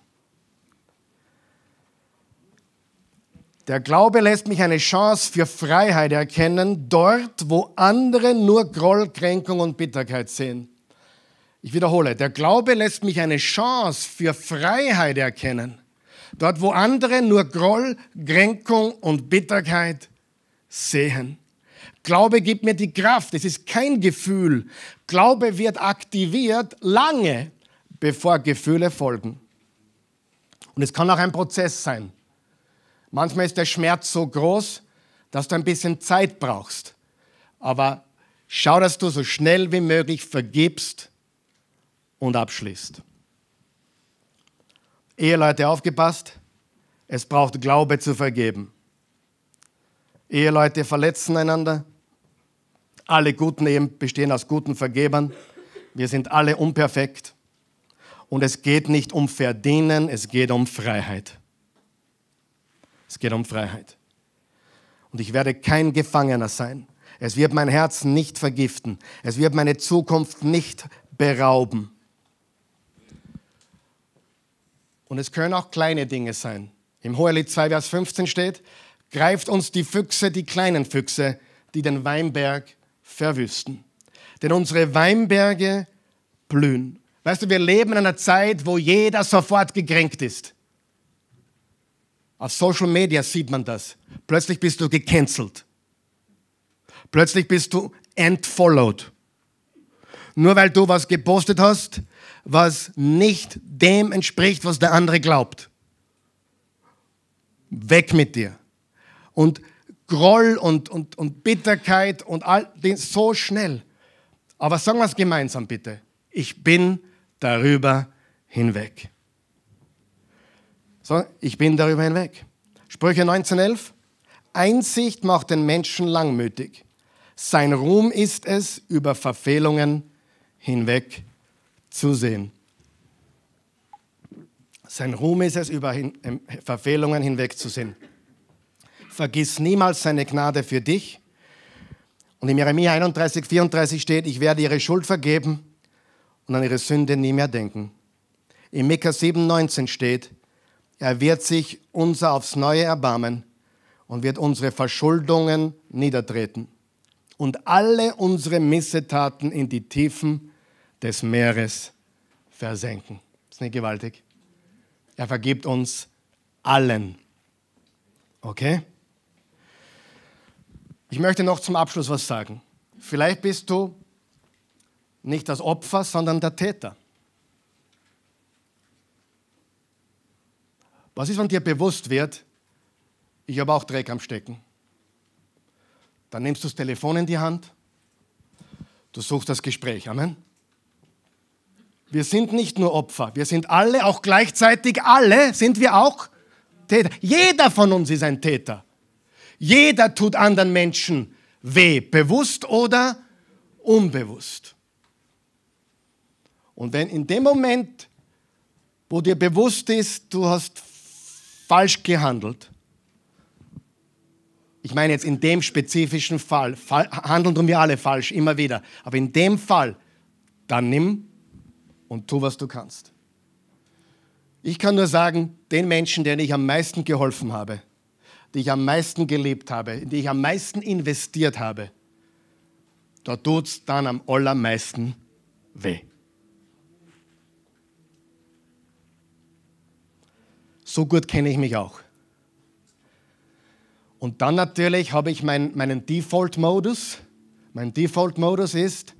A: Der Glaube lässt mich eine Chance für Freiheit erkennen, dort, wo andere nur Groll, Kränkung und Bitterkeit sehen. Ich wiederhole, der Glaube lässt mich eine Chance für Freiheit erkennen, dort, wo andere nur Groll, Kränkung und Bitterkeit sehen. Glaube gibt mir die Kraft, es ist kein Gefühl. Glaube wird aktiviert lange, bevor Gefühle folgen. Und es kann auch ein Prozess sein. Manchmal ist der Schmerz so groß, dass du ein bisschen Zeit brauchst. Aber schau, dass du so schnell wie möglich vergibst und abschließt. Eheleute, aufgepasst, es braucht Glaube zu vergeben. Eheleute verletzen einander. Alle guten Ehen bestehen aus guten Vergebern. Wir sind alle unperfekt. Und es geht nicht um Verdienen, es geht um Freiheit. Es geht um Freiheit. Und ich werde kein Gefangener sein. Es wird mein Herz nicht vergiften. Es wird meine Zukunft nicht berauben. Und es können auch kleine Dinge sein. Im Hohelied 2, Vers 15 steht, greift uns die Füchse, die kleinen Füchse, die den Weinberg verwüsten. Denn unsere Weinberge blühen. Weißt du, wir leben in einer Zeit, wo jeder sofort gekränkt ist. Auf Social Media sieht man das. Plötzlich bist du gecancelt. Plötzlich bist du entfollowed. Nur weil du was gepostet hast, was nicht dem entspricht, was der andere glaubt. Weg mit dir. Und Groll und, und, und Bitterkeit und all das so schnell. Aber sagen wir es gemeinsam bitte. Ich bin darüber hinweg sondern ich bin darüber hinweg. Sprüche 19,11. Einsicht macht den Menschen langmütig. Sein Ruhm ist es, über Verfehlungen hinweg zu sehen. Sein Ruhm ist es, über hin, äh, Verfehlungen sehen. Vergiss niemals seine Gnade für dich. Und in Jeremia 31, 34 steht, ich werde ihre Schuld vergeben und an ihre Sünde nie mehr denken. In Mekka 7, 19 steht, er wird sich unser aufs Neue erbarmen und wird unsere Verschuldungen niedertreten und alle unsere Missetaten in die Tiefen des Meeres versenken. Ist nicht gewaltig? Er vergibt uns allen. Okay? Ich möchte noch zum Abschluss was sagen. Vielleicht bist du nicht das Opfer, sondern der Täter. Was ist, wenn dir bewusst wird, ich habe auch Dreck am Stecken? Dann nimmst du das Telefon in die Hand, du suchst das Gespräch. Amen. Wir sind nicht nur Opfer, wir sind alle, auch gleichzeitig alle, sind wir auch Täter. Jeder von uns ist ein Täter. Jeder tut anderen Menschen weh, bewusst oder unbewusst. Und wenn in dem Moment, wo dir bewusst ist, du hast falsch gehandelt. Ich meine jetzt in dem spezifischen Fall, handeln wir alle falsch, immer wieder. Aber in dem Fall, dann nimm und tu, was du kannst. Ich kann nur sagen, den Menschen, denen ich am meisten geholfen habe, die ich am meisten geliebt habe, in die ich am meisten investiert habe, da tut es dann am allermeisten weh. So gut kenne ich mich auch. Und dann natürlich habe ich mein, meinen Default-Modus. Mein Default-Modus ist,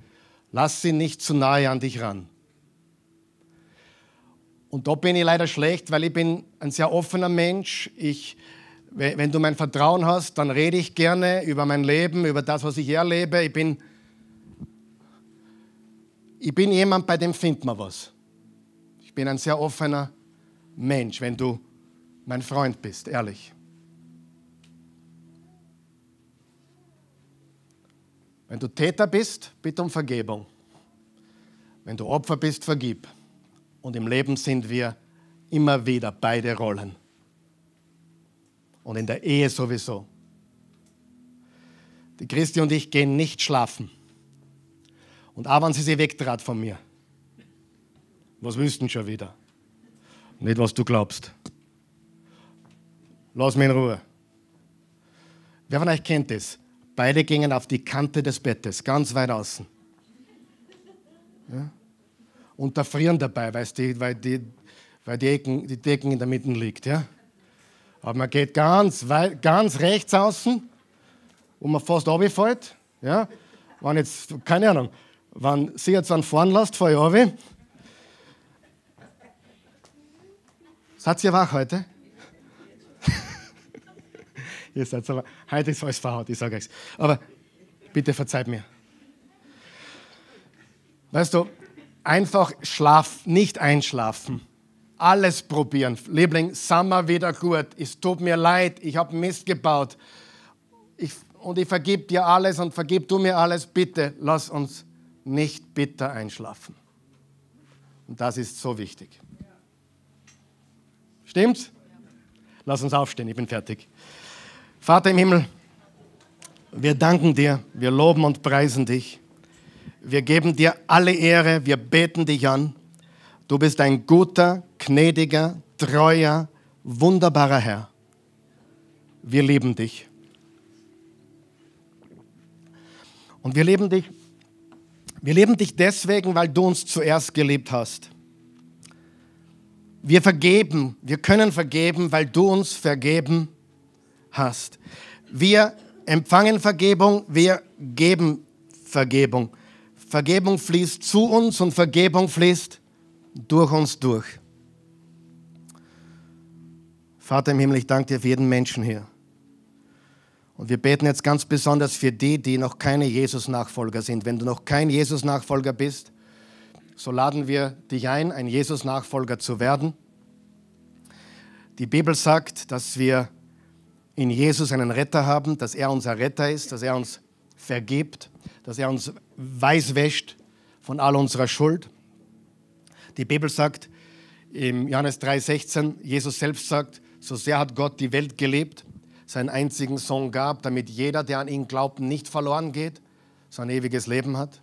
A: lass sie nicht zu nahe an dich ran. Und da bin ich leider schlecht, weil ich bin ein sehr offener Mensch. Ich, wenn du mein Vertrauen hast, dann rede ich gerne über mein Leben, über das, was ich erlebe. Ich bin, ich bin jemand, bei dem findet man was. Ich bin ein sehr offener Mensch, wenn du mein Freund bist, ehrlich. Wenn du Täter bist, bitte um Vergebung. Wenn du Opfer bist, vergib. Und im Leben sind wir immer wieder beide Rollen. Und in der Ehe sowieso. Die Christi und ich gehen nicht schlafen. Und auch wenn sie sie wegtrat von mir. Was wüssten schon wieder? Nicht, was du glaubst lass mich in Ruhe. Wer von euch kennt das? Beide gingen auf die Kante des Bettes, ganz weit außen. Ja? Und erfrieren dabei, die, weil, die, weil die, Ecken, die Decken in der Mitte liegt. Ja? Aber man geht ganz, weit, ganz rechts außen wo man fast runterfällt. Ja? Wenn jetzt, keine Ahnung, wenn sie jetzt einen fahren lasst, fahre ich runter. Seid ihr wach heute? Ihr seid aber, heute ist alles verhaut, ich sage euch. Aber bitte verzeiht mir. Weißt du, einfach schlaf, nicht einschlafen. Alles probieren. Liebling, Sommer wieder gut. Es tut mir leid, ich habe Mist gebaut. Ich, und ich vergib dir alles und vergib du mir alles. Bitte lass uns nicht bitter einschlafen. Und das ist so wichtig. Stimmt's? Lass uns aufstehen, ich bin fertig. Vater im Himmel, wir danken dir, wir loben und preisen dich. Wir geben dir alle Ehre, wir beten dich an. Du bist ein guter, gnädiger, treuer, wunderbarer Herr. Wir lieben dich. Und wir lieben dich, wir lieben dich deswegen, weil du uns zuerst geliebt hast. Wir vergeben, wir können vergeben, weil du uns vergeben hast. Wir empfangen Vergebung, wir geben Vergebung. Vergebung fließt zu uns und Vergebung fließt durch uns durch. Vater im Himmel, ich danke dir für jeden Menschen hier. Und wir beten jetzt ganz besonders für die, die noch keine Jesus-Nachfolger sind. Wenn du noch kein Jesus-Nachfolger bist, so laden wir dich ein, ein Jesus-Nachfolger zu werden. Die Bibel sagt, dass wir in Jesus einen Retter haben, dass er unser Retter ist, dass er uns vergibt, dass er uns weiß wäscht von all unserer Schuld. Die Bibel sagt im Johannes 3,16, Jesus selbst sagt, so sehr hat Gott die Welt gelebt, seinen einzigen Sohn gab, damit jeder, der an ihn glaubt, nicht verloren geht, sondern ewiges Leben hat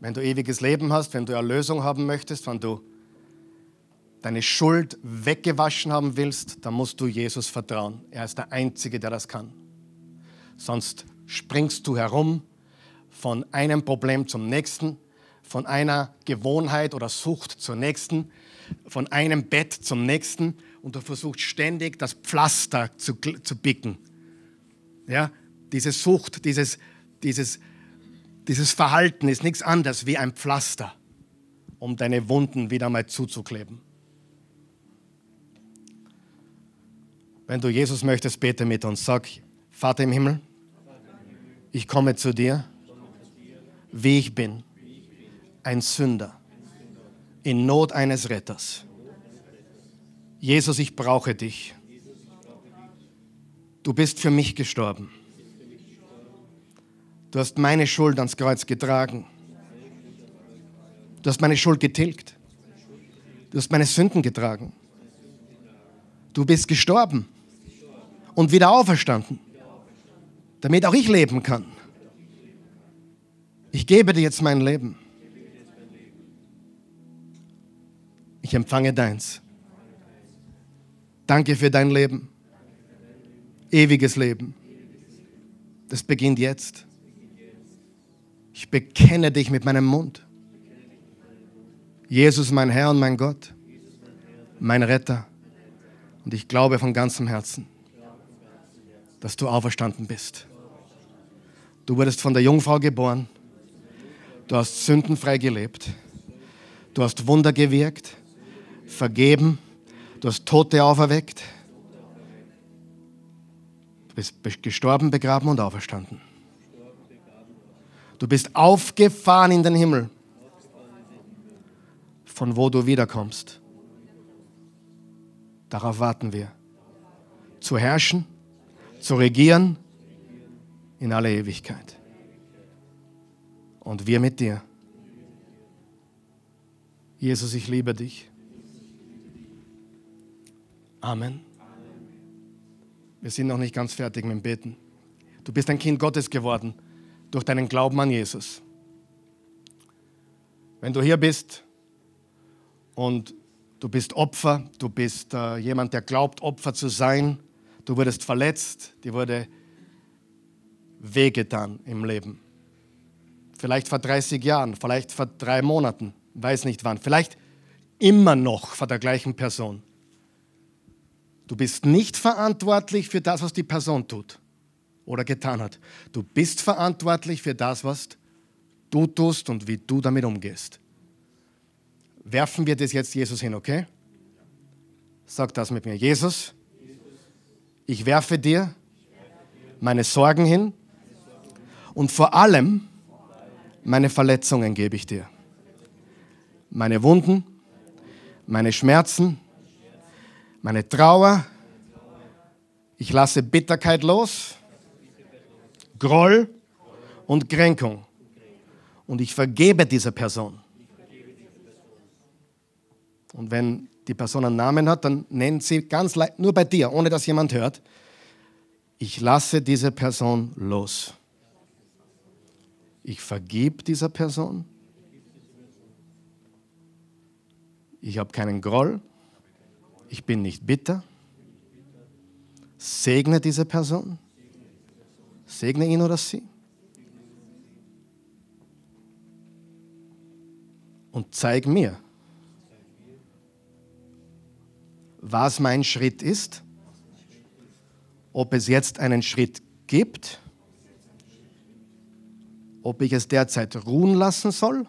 A: wenn du ewiges Leben hast, wenn du Erlösung haben möchtest, wenn du deine Schuld weggewaschen haben willst, dann musst du Jesus vertrauen. Er ist der Einzige, der das kann. Sonst springst du herum von einem Problem zum nächsten, von einer Gewohnheit oder Sucht zur nächsten, von einem Bett zum nächsten und du versuchst ständig das Pflaster zu, zu bicken. Ja? Diese Sucht, dieses, dieses dieses Verhalten ist nichts anderes wie ein Pflaster, um deine Wunden wieder mal zuzukleben. Wenn du Jesus möchtest, bete mit uns. Sag, Vater im Himmel, ich komme zu dir, wie ich bin, ein Sünder, in Not eines Retters. Jesus, ich brauche dich. Du bist für mich gestorben. Du hast meine Schuld ans Kreuz getragen. Du hast meine Schuld getilgt. Du hast meine Sünden getragen. Du bist gestorben und wieder auferstanden, damit auch ich leben kann. Ich gebe dir jetzt mein Leben. Ich empfange deins. Danke für dein Leben. Ewiges Leben. Das beginnt jetzt. Ich bekenne dich mit meinem Mund. Jesus, mein Herr und mein Gott, mein Retter. Und ich glaube von ganzem Herzen, dass du auferstanden bist. Du wurdest von der Jungfrau geboren. Du hast sündenfrei gelebt. Du hast Wunder gewirkt, vergeben. Du hast Tote auferweckt. Du bist gestorben, begraben und auferstanden. Du bist aufgefahren in den Himmel, von wo du wiederkommst. Darauf warten wir. Zu herrschen, zu regieren in alle Ewigkeit. Und wir mit dir. Jesus, ich liebe dich. Amen. Wir sind noch nicht ganz fertig mit dem Beten. Du bist ein Kind Gottes geworden durch deinen Glauben an Jesus. Wenn du hier bist und du bist Opfer, du bist äh, jemand, der glaubt, Opfer zu sein, du wurdest verletzt, dir wurde wehgetan im Leben. Vielleicht vor 30 Jahren, vielleicht vor drei Monaten, weiß nicht wann, vielleicht immer noch vor der gleichen Person. Du bist nicht verantwortlich für das, was die Person tut oder getan hat. Du bist verantwortlich für das, was du tust und wie du damit umgehst. Werfen wir das jetzt Jesus hin, okay? Sag das mit mir. Jesus, ich werfe dir meine Sorgen hin und vor allem meine Verletzungen gebe ich dir. Meine Wunden, meine Schmerzen, meine Trauer. Ich lasse Bitterkeit los Groll und Kränkung. Und ich vergebe dieser Person. Und wenn die Person einen Namen hat, dann nennt sie ganz leicht, nur bei dir, ohne dass jemand hört, ich lasse diese Person los. Ich vergib dieser Person. Ich habe keinen Groll. Ich bin nicht bitter. Segne diese Person. Segne ihn oder sie. Und zeig mir, was mein Schritt ist, ob es jetzt einen Schritt gibt, ob ich es derzeit ruhen lassen soll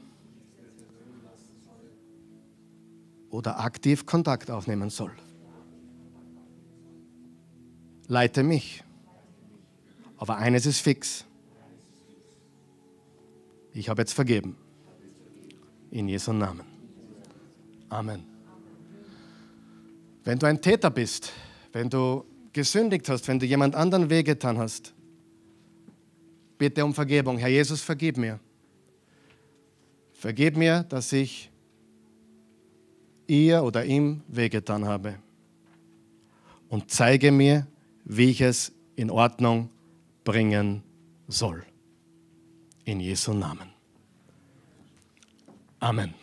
A: oder aktiv Kontakt aufnehmen soll. Leite mich. Aber eines ist fix. Ich habe jetzt vergeben. In Jesu Namen. Amen. Wenn du ein Täter bist, wenn du gesündigt hast, wenn du jemand anderen wehgetan hast, bitte um Vergebung. Herr Jesus, vergib mir. Vergib mir, dass ich ihr oder ihm wehgetan habe. Und zeige mir, wie ich es in Ordnung habe bringen soll. In Jesu Namen. Amen.